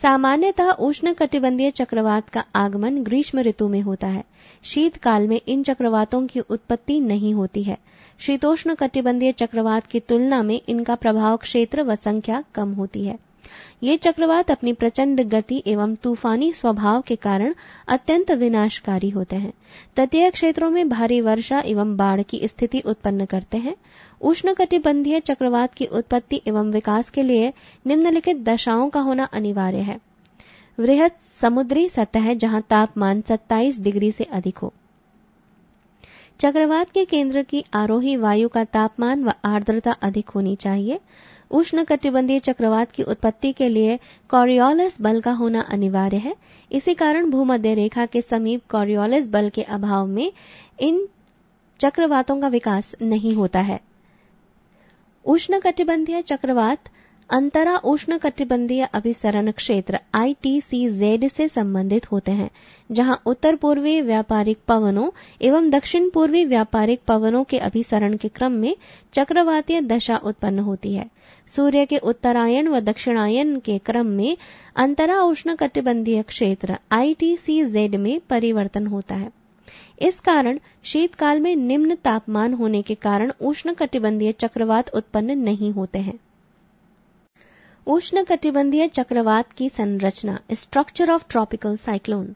सामान्यतः उष्ण कटिबंधीय चक्रवात का आगमन ग्रीष्म ऋतु में होता है शीतकाल में इन चक्रवातों की उत्पत्ति नहीं होती है शीतोष्ण कटिबंधीय चक्रवात की तुलना में इनका प्रभाव क्षेत्र व संख्या कम होती है ये चक्रवात अपनी प्रचंड गति एवं तूफानी स्वभाव के कारण अत्यंत विनाशकारी होते हैं तटीय क्षेत्रों में भारी वर्षा एवं बाढ़ की स्थिति उत्पन्न करते हैं उष्ण कटिबंधीय चक्रवात की उत्पत्ति एवं विकास के लिए निम्नलिखित दशाओं का होना अनिवार्य है वृहद समुद्री सतह जहां तापमान 27 डिग्री से अधिक हो चक्रवात के केंद्र की आरोही वायु का तापमान व आर्द्रता अधिक होनी चाहिए उष्ण कटिबंधीय चक्रवात की उत्पत्ति के लिए कॉरियोलिस बल का होना अनिवार्य है इसी कारण भूमध्य रेखा के समीप कॉरियोलिस बल के अभाव में इन चक्रवातों का विकास नहीं होता है उष्ण कटिबंधीय चक्रवात अंतरा उष्ण कटिबंधीय अभिसरण क्षेत्र आईटीसीजेड से संबंधित होते हैं जहां उत्तर पूर्वी व्यापारिक पवनों एवं दक्षिण पूर्वी व्यापारिक पवनों के अभिसरण के क्रम में चक्रवातीय दशा उत्पन्न होती है सूर्य के उत्तरायण व दक्षिणायन के क्रम में अंतरा उष्ण कटिबंधीय क्षेत्र आईटीसीजेड में परिवर्तन होता है इस कारण शीतकाल में निम्न तापमान होने के कारण उष्ण कटिबंधीय चक्रवात उत्पन्न नहीं होते हैं उष्ण कटिबंधीय चक्रवात की संरचना स्ट्रक्चर ऑफ ट्रॉपिकल साइक्लोन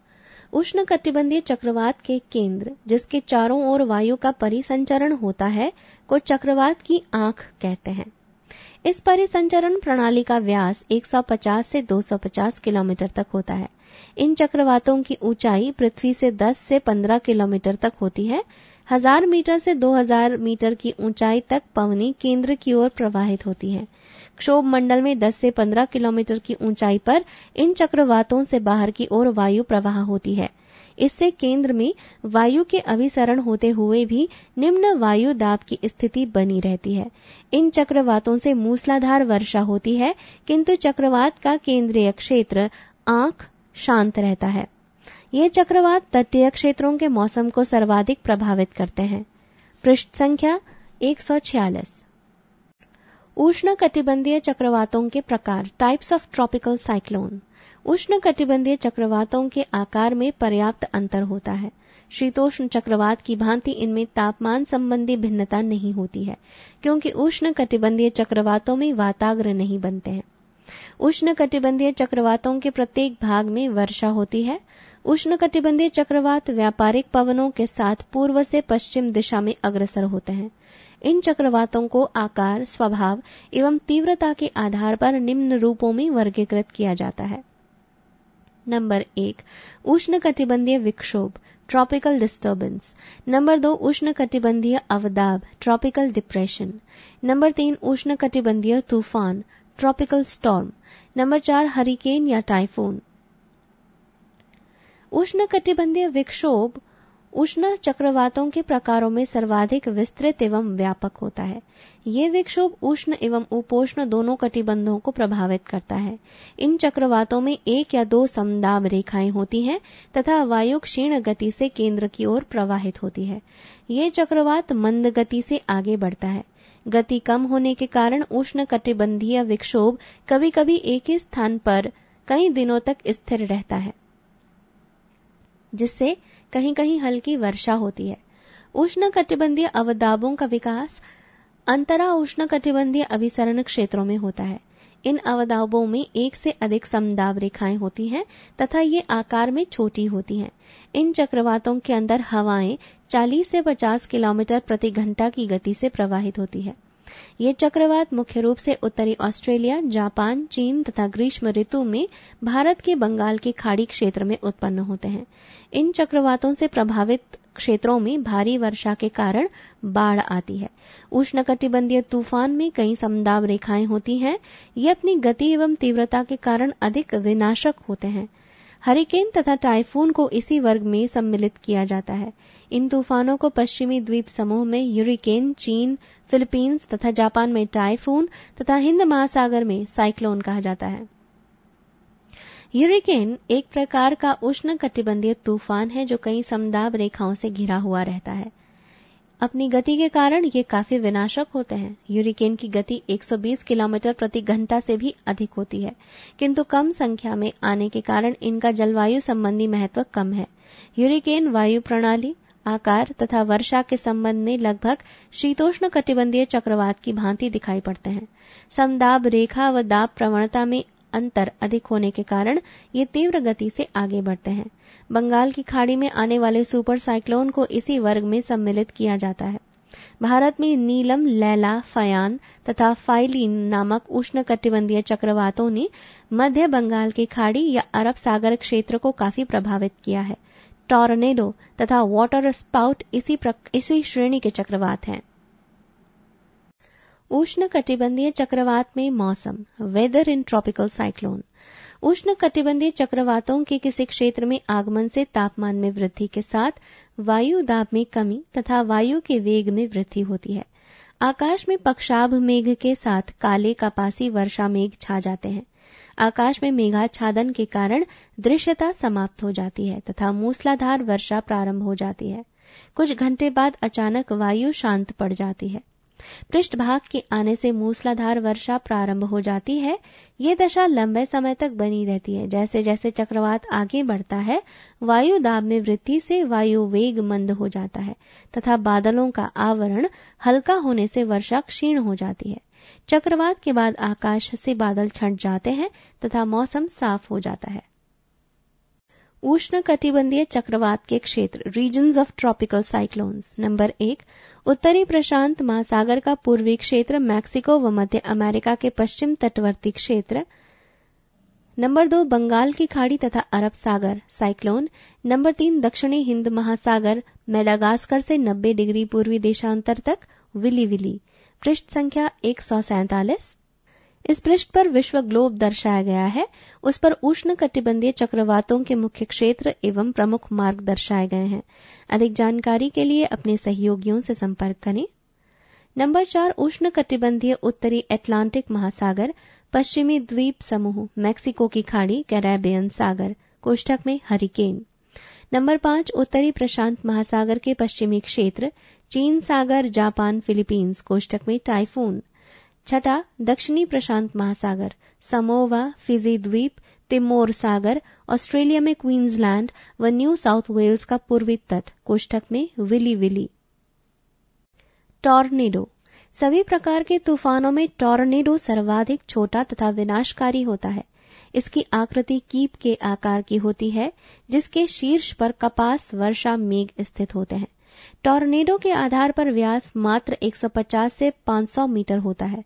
उष्ण कटिबंधीय चक्रवात के केंद्र जिसके चारों ओर वायु का परिसंचरण होता है को चक्रवात की आंख कहते हैं इस परिसंचरण प्रणाली का व्यास 150 से 250 किलोमीटर तक होता है इन चक्रवातों की ऊंचाई पृथ्वी से 10 से 15 किलोमीटर तक होती है हजार मीटर से 2000 मीटर की ऊंचाई तक पवनी केंद्र की ओर प्रवाहित होती है क्षोभ मंडल में 10 से 15 किलोमीटर की ऊंचाई पर इन चक्रवातों से बाहर की ओर वायु प्रवाह होती है इससे केंद्र में वायु के अभिसरण होते हुए भी निम्न वायु दाब की स्थिति बनी रहती है इन चक्रवातों से मूसलाधार वर्षा होती है किंतु चक्रवात का केंद्रीय क्षेत्र आंख शांत रहता है ये चक्रवात तटीय क्षेत्रों के मौसम को सर्वाधिक प्रभावित करते हैं पृष्ठ संख्या एक उष्ण कटिबंधीय चक्रवातों के प्रकार टाइप्स ऑफ ट्रॉपिकल साइक्लोन उष्ण कटिबंधीय चक्रवातों के आकार में पर्याप्त अंतर होता है शीतोष्ण चक्रवात की भांति इनमें तापमान संबंधी भिन्नता नहीं होती है क्योंकि उष्ण कटिबंधीय चक्रवातों में वाताग्र नहीं बनते हैं उष्ण कटिबंधीय चक्रवातों के प्रत्येक भाग में वर्षा होती है उष्ण कटिबंधीय चक्रवात व्यापारिक पवनों के साथ पूर्व से पश्चिम दिशा में अग्रसर होते हैं इन चक्रवातों को आकार स्वभाव एवं तीव्रता के आधार पर निम्न रूपों में वर्गीकृत किया जाता है नंबर एक उष्ण कटिबंधीय विक्षोभ ट्रॉपिकल डिस्टर्बेंस नंबर दो उष्ण कटिबंधीय अवदाब ट्रॉपिकल डिप्रेशन नंबर तीन उष्ण कटिबंधीय तूफान ट्रॉपिकल स्टॉर्म नंबर चार हरिकेन या टाइफून उष्ण कटिबंधीय विक्षोभ उष्ण चक्रवातों के प्रकारों में सर्वाधिक विस्तृत एवं व्यापक होता है ये विक्षोभ उष्ण एवं उपोष्ण दोनों कटिबंधों को प्रभावित करता है इन चक्रवातों में एक या दो समदाब रेखाएं होती हैं तथा वायु क्षीण गति से केंद्र की ओर प्रवाहित होती है ये चक्रवात मंद गति से आगे बढ़ता है गति कम होने के कारण उष्ण कटिबंधीय विक्षोभ कभी कभी एक ही स्थान पर कई दिनों तक स्थिर रहता है जिससे कहीं कहीं हल्की वर्षा होती है उष्ण कटिबंधीय अवदाबों का विकास अंतरा उष्ण कटिबंधीय अभिसरण क्षेत्रों में होता है इन अवदाबों में एक से अधिक समदाब रेखाएं होती हैं तथा ये आकार में छोटी होती हैं इन चक्रवातों के अंदर हवाएं 40 से 50 किलोमीटर प्रति घंटा की गति से प्रवाहित होती है ये चक्रवात मुख्य रूप से उत्तरी ऑस्ट्रेलिया जापान चीन तथा ग्रीष्म ऋतु में भारत के बंगाल के खाड़ी क्षेत्र में उत्पन्न होते हैं इन चक्रवातों से प्रभावित क्षेत्रों में भारी वर्षा के कारण बाढ़ आती है उष्णकटिबंधीय तूफान में कई समदाब रेखाएं होती हैं ये अपनी गति एवं तीव्रता के कारण अधिक विनाशक होते हैं हरिकेन तथा टाइफून को इसी वर्ग में सम्मिलित किया जाता है इन तूफानों को पश्चिमी द्वीप समूह में यूरिकेन चीन फिलीपींस तथा जापान में टाइफून तथा हिंद महासागर में साइक्लोन कहा जाता है यूरिकेन एक प्रकार का उष्ण कटिबंधीय तूफान है जो कई समदाब रेखाओं से घिरा हुआ रहता है अपनी गति के कारण ये काफी विनाशक होते हैं यूरिकेन की गति 120 किलोमीटर प्रति घंटा से भी अधिक होती है किंतु कम संख्या में आने के कारण इनका जलवायु संबंधी महत्व कम है यूरिकेन वायु प्रणाली आकार तथा वर्षा के संबंध में लगभग शीतोष्ण कटिबंधीय चक्रवात की भांति दिखाई पड़ते हैं समदाब रेखा व दाब प्रवणता में अंतर अधिक होने के कारण ये तीव्र गति से आगे बढ़ते हैं बंगाल की खाड़ी में आने वाले सुपर साइक्लोन को इसी वर्ग में सम्मिलित किया जाता है भारत में नीलम लैला फयान तथा फाइलिन नामक उष्णकटिबंधीय चक्रवातों ने मध्य बंगाल की खाड़ी या अरब सागर क्षेत्र को काफी प्रभावित किया है टॉर्नेडो तथा वाटर स्पाउट इसी इसी श्रेणी के चक्रवात हैं उष्ण कटिबंधीय चक्रवात में मौसम वेदर इन ट्रॉपिकल साइक्लोन उष्ण कटिबंधीय चक्रवातों के किसी क्षेत्र में आगमन से तापमान में वृद्धि के साथ वायु दाब में कमी तथा वायु के वेग में वृद्धि होती है आकाश में पक्षाभ मेघ के साथ काले कपासी वर्षा मेघ छा जाते हैं आकाश में मेघाच्छादन के कारण दृश्यता समाप्त हो जाती है तथा मूसलाधार वर्षा प्रारंभ हो जाती है कुछ घंटे बाद अचानक वायु शांत पड़ जाती है पृष्ठ भाग के आने से मूसलाधार वर्षा प्रारंभ हो जाती है ये दशा लंबे समय तक बनी रहती है जैसे जैसे चक्रवात आगे बढ़ता है वायु दाब में वृद्धि से वायु वेग मंद हो जाता है तथा बादलों का आवरण हल्का होने से वर्षा क्षीण हो जाती है चक्रवात के बाद आकाश से बादल छंट जाते हैं तथा मौसम साफ हो जाता है उष्ण कटिबंधीय चक्रवात के क्षेत्र regions of tropical cyclones number एक उत्तरी प्रशांत महासागर का पूर्वी क्षेत्र मैक्सिको व मध्य अमेरिका के पश्चिम तटवर्ती क्षेत्र नंबर दो बंगाल की खाड़ी तथा अरब सागर साइक्लोन नंबर तीन दक्षिणी हिंद महासागर मेडागास्कर से 90 डिग्री पूर्वी देशांतर तक विली विली पृष्ठ संख्या एक सौ सैंतालीस इस पृष्ठ पर विश्व ग्लोब दर्शाया गया है उस पर उष्ण कटिबंधीय चक्रवातों के मुख्य क्षेत्र एवं प्रमुख मार्ग दर्शाए गए हैं अधिक जानकारी के लिए अपने सहयोगियों से संपर्क करें नंबर चार उष्ण कटिबंधीय उत्तरी अटलांटिक महासागर पश्चिमी द्वीप समूह मैक्सिको की खाड़ी कैरेबियन सागर कोष्टक में हरिकेन नंबर पांच उत्तरी प्रशांत महासागर के पश्चिमी क्षेत्र चीन सागर जापान फिलीपींस कोष्टक में टाइफून छठा दक्षिणी प्रशांत महासागर समोवा फिजी द्वीप तिमोर सागर ऑस्ट्रेलिया में क्वींसलैंड व न्यू साउथ वेल्स का पूर्वी तट कोष्ठक में विली विली टॉर्नेडो सभी प्रकार के तूफानों में टॉर्नेडो सर्वाधिक छोटा तथा विनाशकारी होता है इसकी आकृति कीप के आकार की होती है जिसके शीर्ष पर कपास वर्षा मेघ स्थित होते हैं टॉर्नेडो के आधार पर व्यास मात्र 150 से 500 मीटर होता है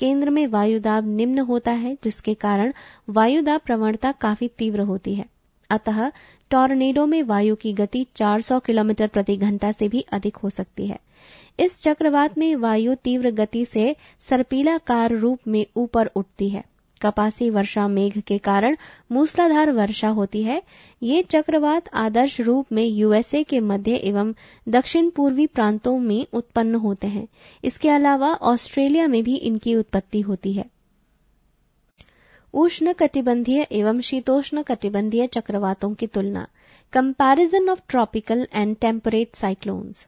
केंद्र में वायु दाब निम्न होता है जिसके कारण वायु दाब प्रवणता काफी तीव्र होती है अतः टॉर्नेडो में वायु की गति 400 किलोमीटर प्रति घंटा से भी अधिक हो सकती है इस चक्रवात में वायु तीव्र गति से सरपीला कार रूप में ऊपर उठती है कपासी वर्षा मेघ के कारण मूसलाधार वर्षा होती है ये चक्रवात आदर्श रूप में यूएसए के मध्य एवं दक्षिण पूर्वी प्रांतों में उत्पन्न होते हैं इसके अलावा ऑस्ट्रेलिया में भी इनकी उत्पत्ति होती है उष्ण कटिबंधीय एवं शीतोष्ण कटिबंधीय चक्रवातों की तुलना comparison of tropical and temperate cyclones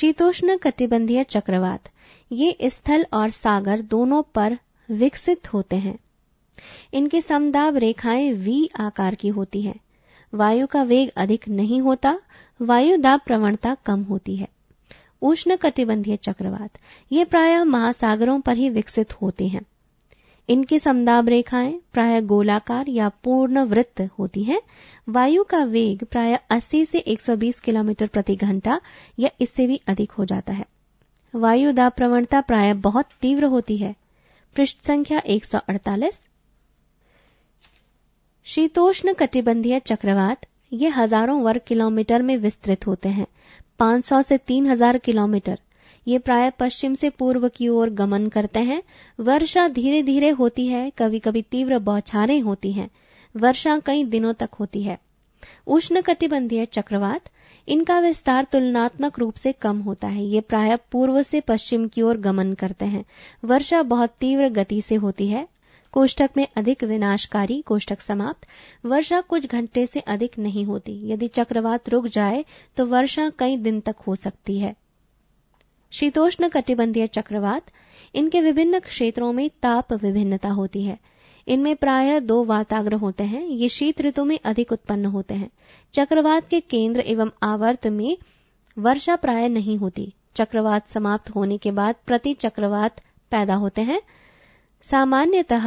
शीतोष्ण कटिबंधीय चक्रवात ये स्थल और सागर दोनों पर विकसित होते हैं इनकी समदाब रेखाएं वी आकार की होती हैं वायु का वेग अधिक नहीं होता वायु दाब प्रवणता कम होती है उष्ण कटिबंधीय चक्रवात ये प्रायः महासागरों पर ही विकसित होते हैं इनकी समदाब रेखाएं प्राय गोलाकार या पूर्ण वृत्त होती हैं वायु का वेग प्राय 80 से 120 किलोमीटर प्रति घंटा या इससे भी अधिक हो जाता है वायु दाब प्रवणता प्राय बहुत तीव्र होती है पृष्ठ संख्या 148 शीतोष्ण कटिबंधीय चक्रवात ये हजारों वर्ग किलोमीटर में विस्तृत होते हैं 500 से 3000 किलोमीटर ये प्राय पश्चिम से पूर्व की ओर गमन करते हैं वर्षा धीरे धीरे होती है कभी कभी तीव्र बौछारें होती हैं वर्षा कई दिनों तक होती है उष्ण कटिबंधीय चक्रवात इनका विस्तार तुलनात्मक रूप से कम होता है ये प्राय पूर्व से पश्चिम की ओर गमन करते हैं वर्षा बहुत तीव्र गति से होती है कोष्टक में अधिक विनाशकारी कोष्टक समाप्त वर्षा कुछ घंटे से अधिक नहीं होती यदि चक्रवात रुक जाए तो वर्षा कई दिन तक हो सकती है शीतोष्ण कटिबंधीय चक्रवात इनके विभिन्न क्षेत्रों में ताप विभिन्नता होती है इनमें प्राय दो वाताग्र होते हैं ये शीत ऋतु में अधिक उत्पन्न होते हैं चक्रवात के केंद्र एवं आवर्त में वर्षा प्राय नहीं होती चक्रवात समाप्त होने के बाद प्रति चक्रवात पैदा होते हैं सामान्यतः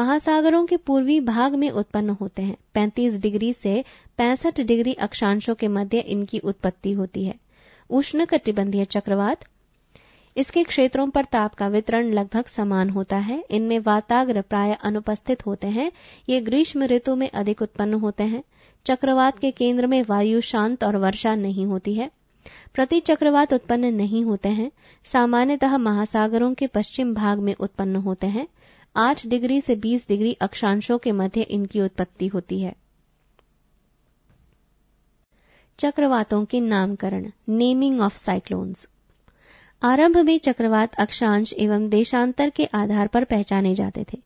महासागरों के पूर्वी भाग में उत्पन्न होते हैं 35 डिग्री से 65 डिग्री अक्षांशों के मध्य इनकी उत्पत्ति होती है उष्ण कटिबंधीय चक्रवात इसके क्षेत्रों पर ताप का वितरण लगभग समान होता है इनमें वाताग्र प्राय अनुपस्थित होते हैं ये ग्रीष्म ऋतु में अधिक उत्पन्न होते हैं चक्रवात के केंद्र में वायु शांत और वर्षा नहीं होती है प्रति चक्रवात उत्पन्न नहीं होते हैं सामान्यतः महासागरों के पश्चिम भाग में उत्पन्न होते हैं आठ डिग्री से बीस डिग्री अक्षांशों के मध्य इनकी उत्पत्ति होती है चक्रवातों के नामकरण नेमिंग ऑफ साइक्लोन्स आरंभ में चक्रवात अक्षांश एवं देशांतर के आधार पर पहचाने जाते थे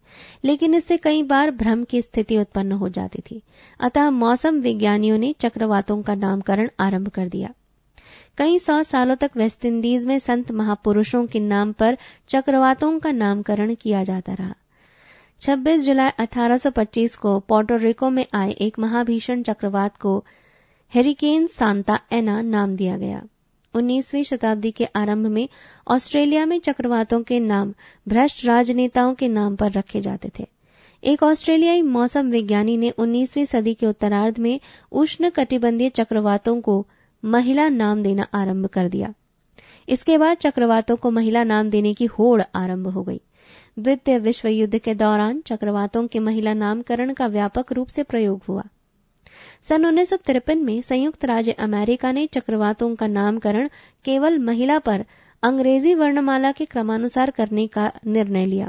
लेकिन इससे कई बार भ्रम की स्थिति उत्पन्न हो जाती थी अतः मौसम विज्ञानियों ने चक्रवातों का नामकरण आरंभ कर दिया कई सौ सालों तक वेस्टइंडीज में संत महापुरुषों के नाम पर चक्रवातों का नामकरण किया जाता रहा 26 जुलाई 1825 को पोर्टोरिको में आए एक महाभीषण चक्रवात को हेरिकेन सांता एना नाम दिया गया 19वीं शताब्दी के आरंभ में ऑस्ट्रेलिया में चक्रवातों के नाम भ्रष्ट राजनेताओं के नाम पर रखे जाते थे एक ऑस्ट्रेलियाई मौसम विज्ञानी ने 19वीं सदी के उत्तरार्ध में उष्ण कटिबंधीय चक्रवातों को महिला नाम देना आरंभ कर दिया इसके बाद चक्रवातों को महिला नाम देने की होड़ आरंभ हो गई द्वितीय विश्व युद्ध के दौरान चक्रवातों के महिला नामकरण का व्यापक रूप से प्रयोग हुआ सन उन्नीस में संयुक्त राज्य अमेरिका ने चक्रवातों का नामकरण केवल महिला पर अंग्रेजी वर्णमाला के क्रमानुसार करने का निर्णय लिया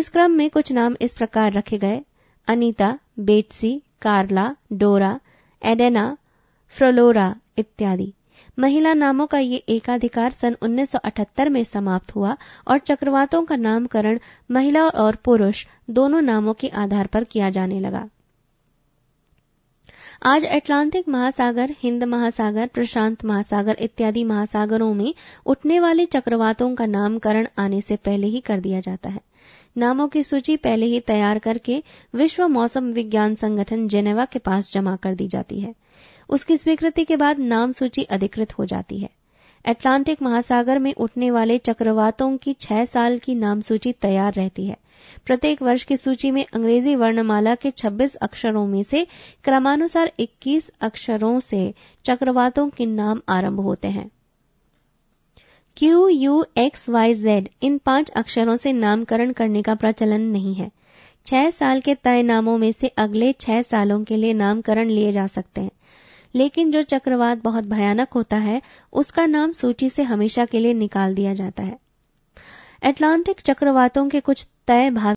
इस क्रम में कुछ नाम इस प्रकार रखे गए अनीता बेटसी कार्ला डोरा एडेना फ्रोलोरा इत्यादि महिला नामों का ये एकाधिकार सन 1978 में समाप्त हुआ और चक्रवातों का नामकरण महिला और पुरुष दोनों नामों के आधार पर किया जाने लगा आज अटलांटिक महासागर हिंद महासागर प्रशांत महासागर इत्यादि महासागरों में उठने वाले चक्रवातों का नामकरण आने से पहले ही कर दिया जाता है नामों की सूची पहले ही तैयार करके विश्व मौसम विज्ञान संगठन जेनेवा के पास जमा कर दी जाती है उसकी स्वीकृति के बाद नाम सूची अधिकृत हो जाती है अटलांटिक महासागर में उठने वाले चक्रवातों की छह साल की नाम सूची तैयार रहती है प्रत्येक वर्ष की सूची में अंग्रेजी वर्णमाला के 26 अक्षरों में से क्रमानुसार 21 अक्षरों से चक्रवातों के नाम आरंभ होते हैं Q U X Y Z इन पांच अक्षरों से नामकरण करने का प्रचलन नहीं है छह साल के तय नामों में से अगले छह सालों के लिए नामकरण लिए जा सकते हैं लेकिन जो चक्रवात बहुत भयानक होता है उसका नाम सूची से हमेशा के लिए निकाल दिया जाता है अटलांटिक चक्रवातों के कुछ तय भाग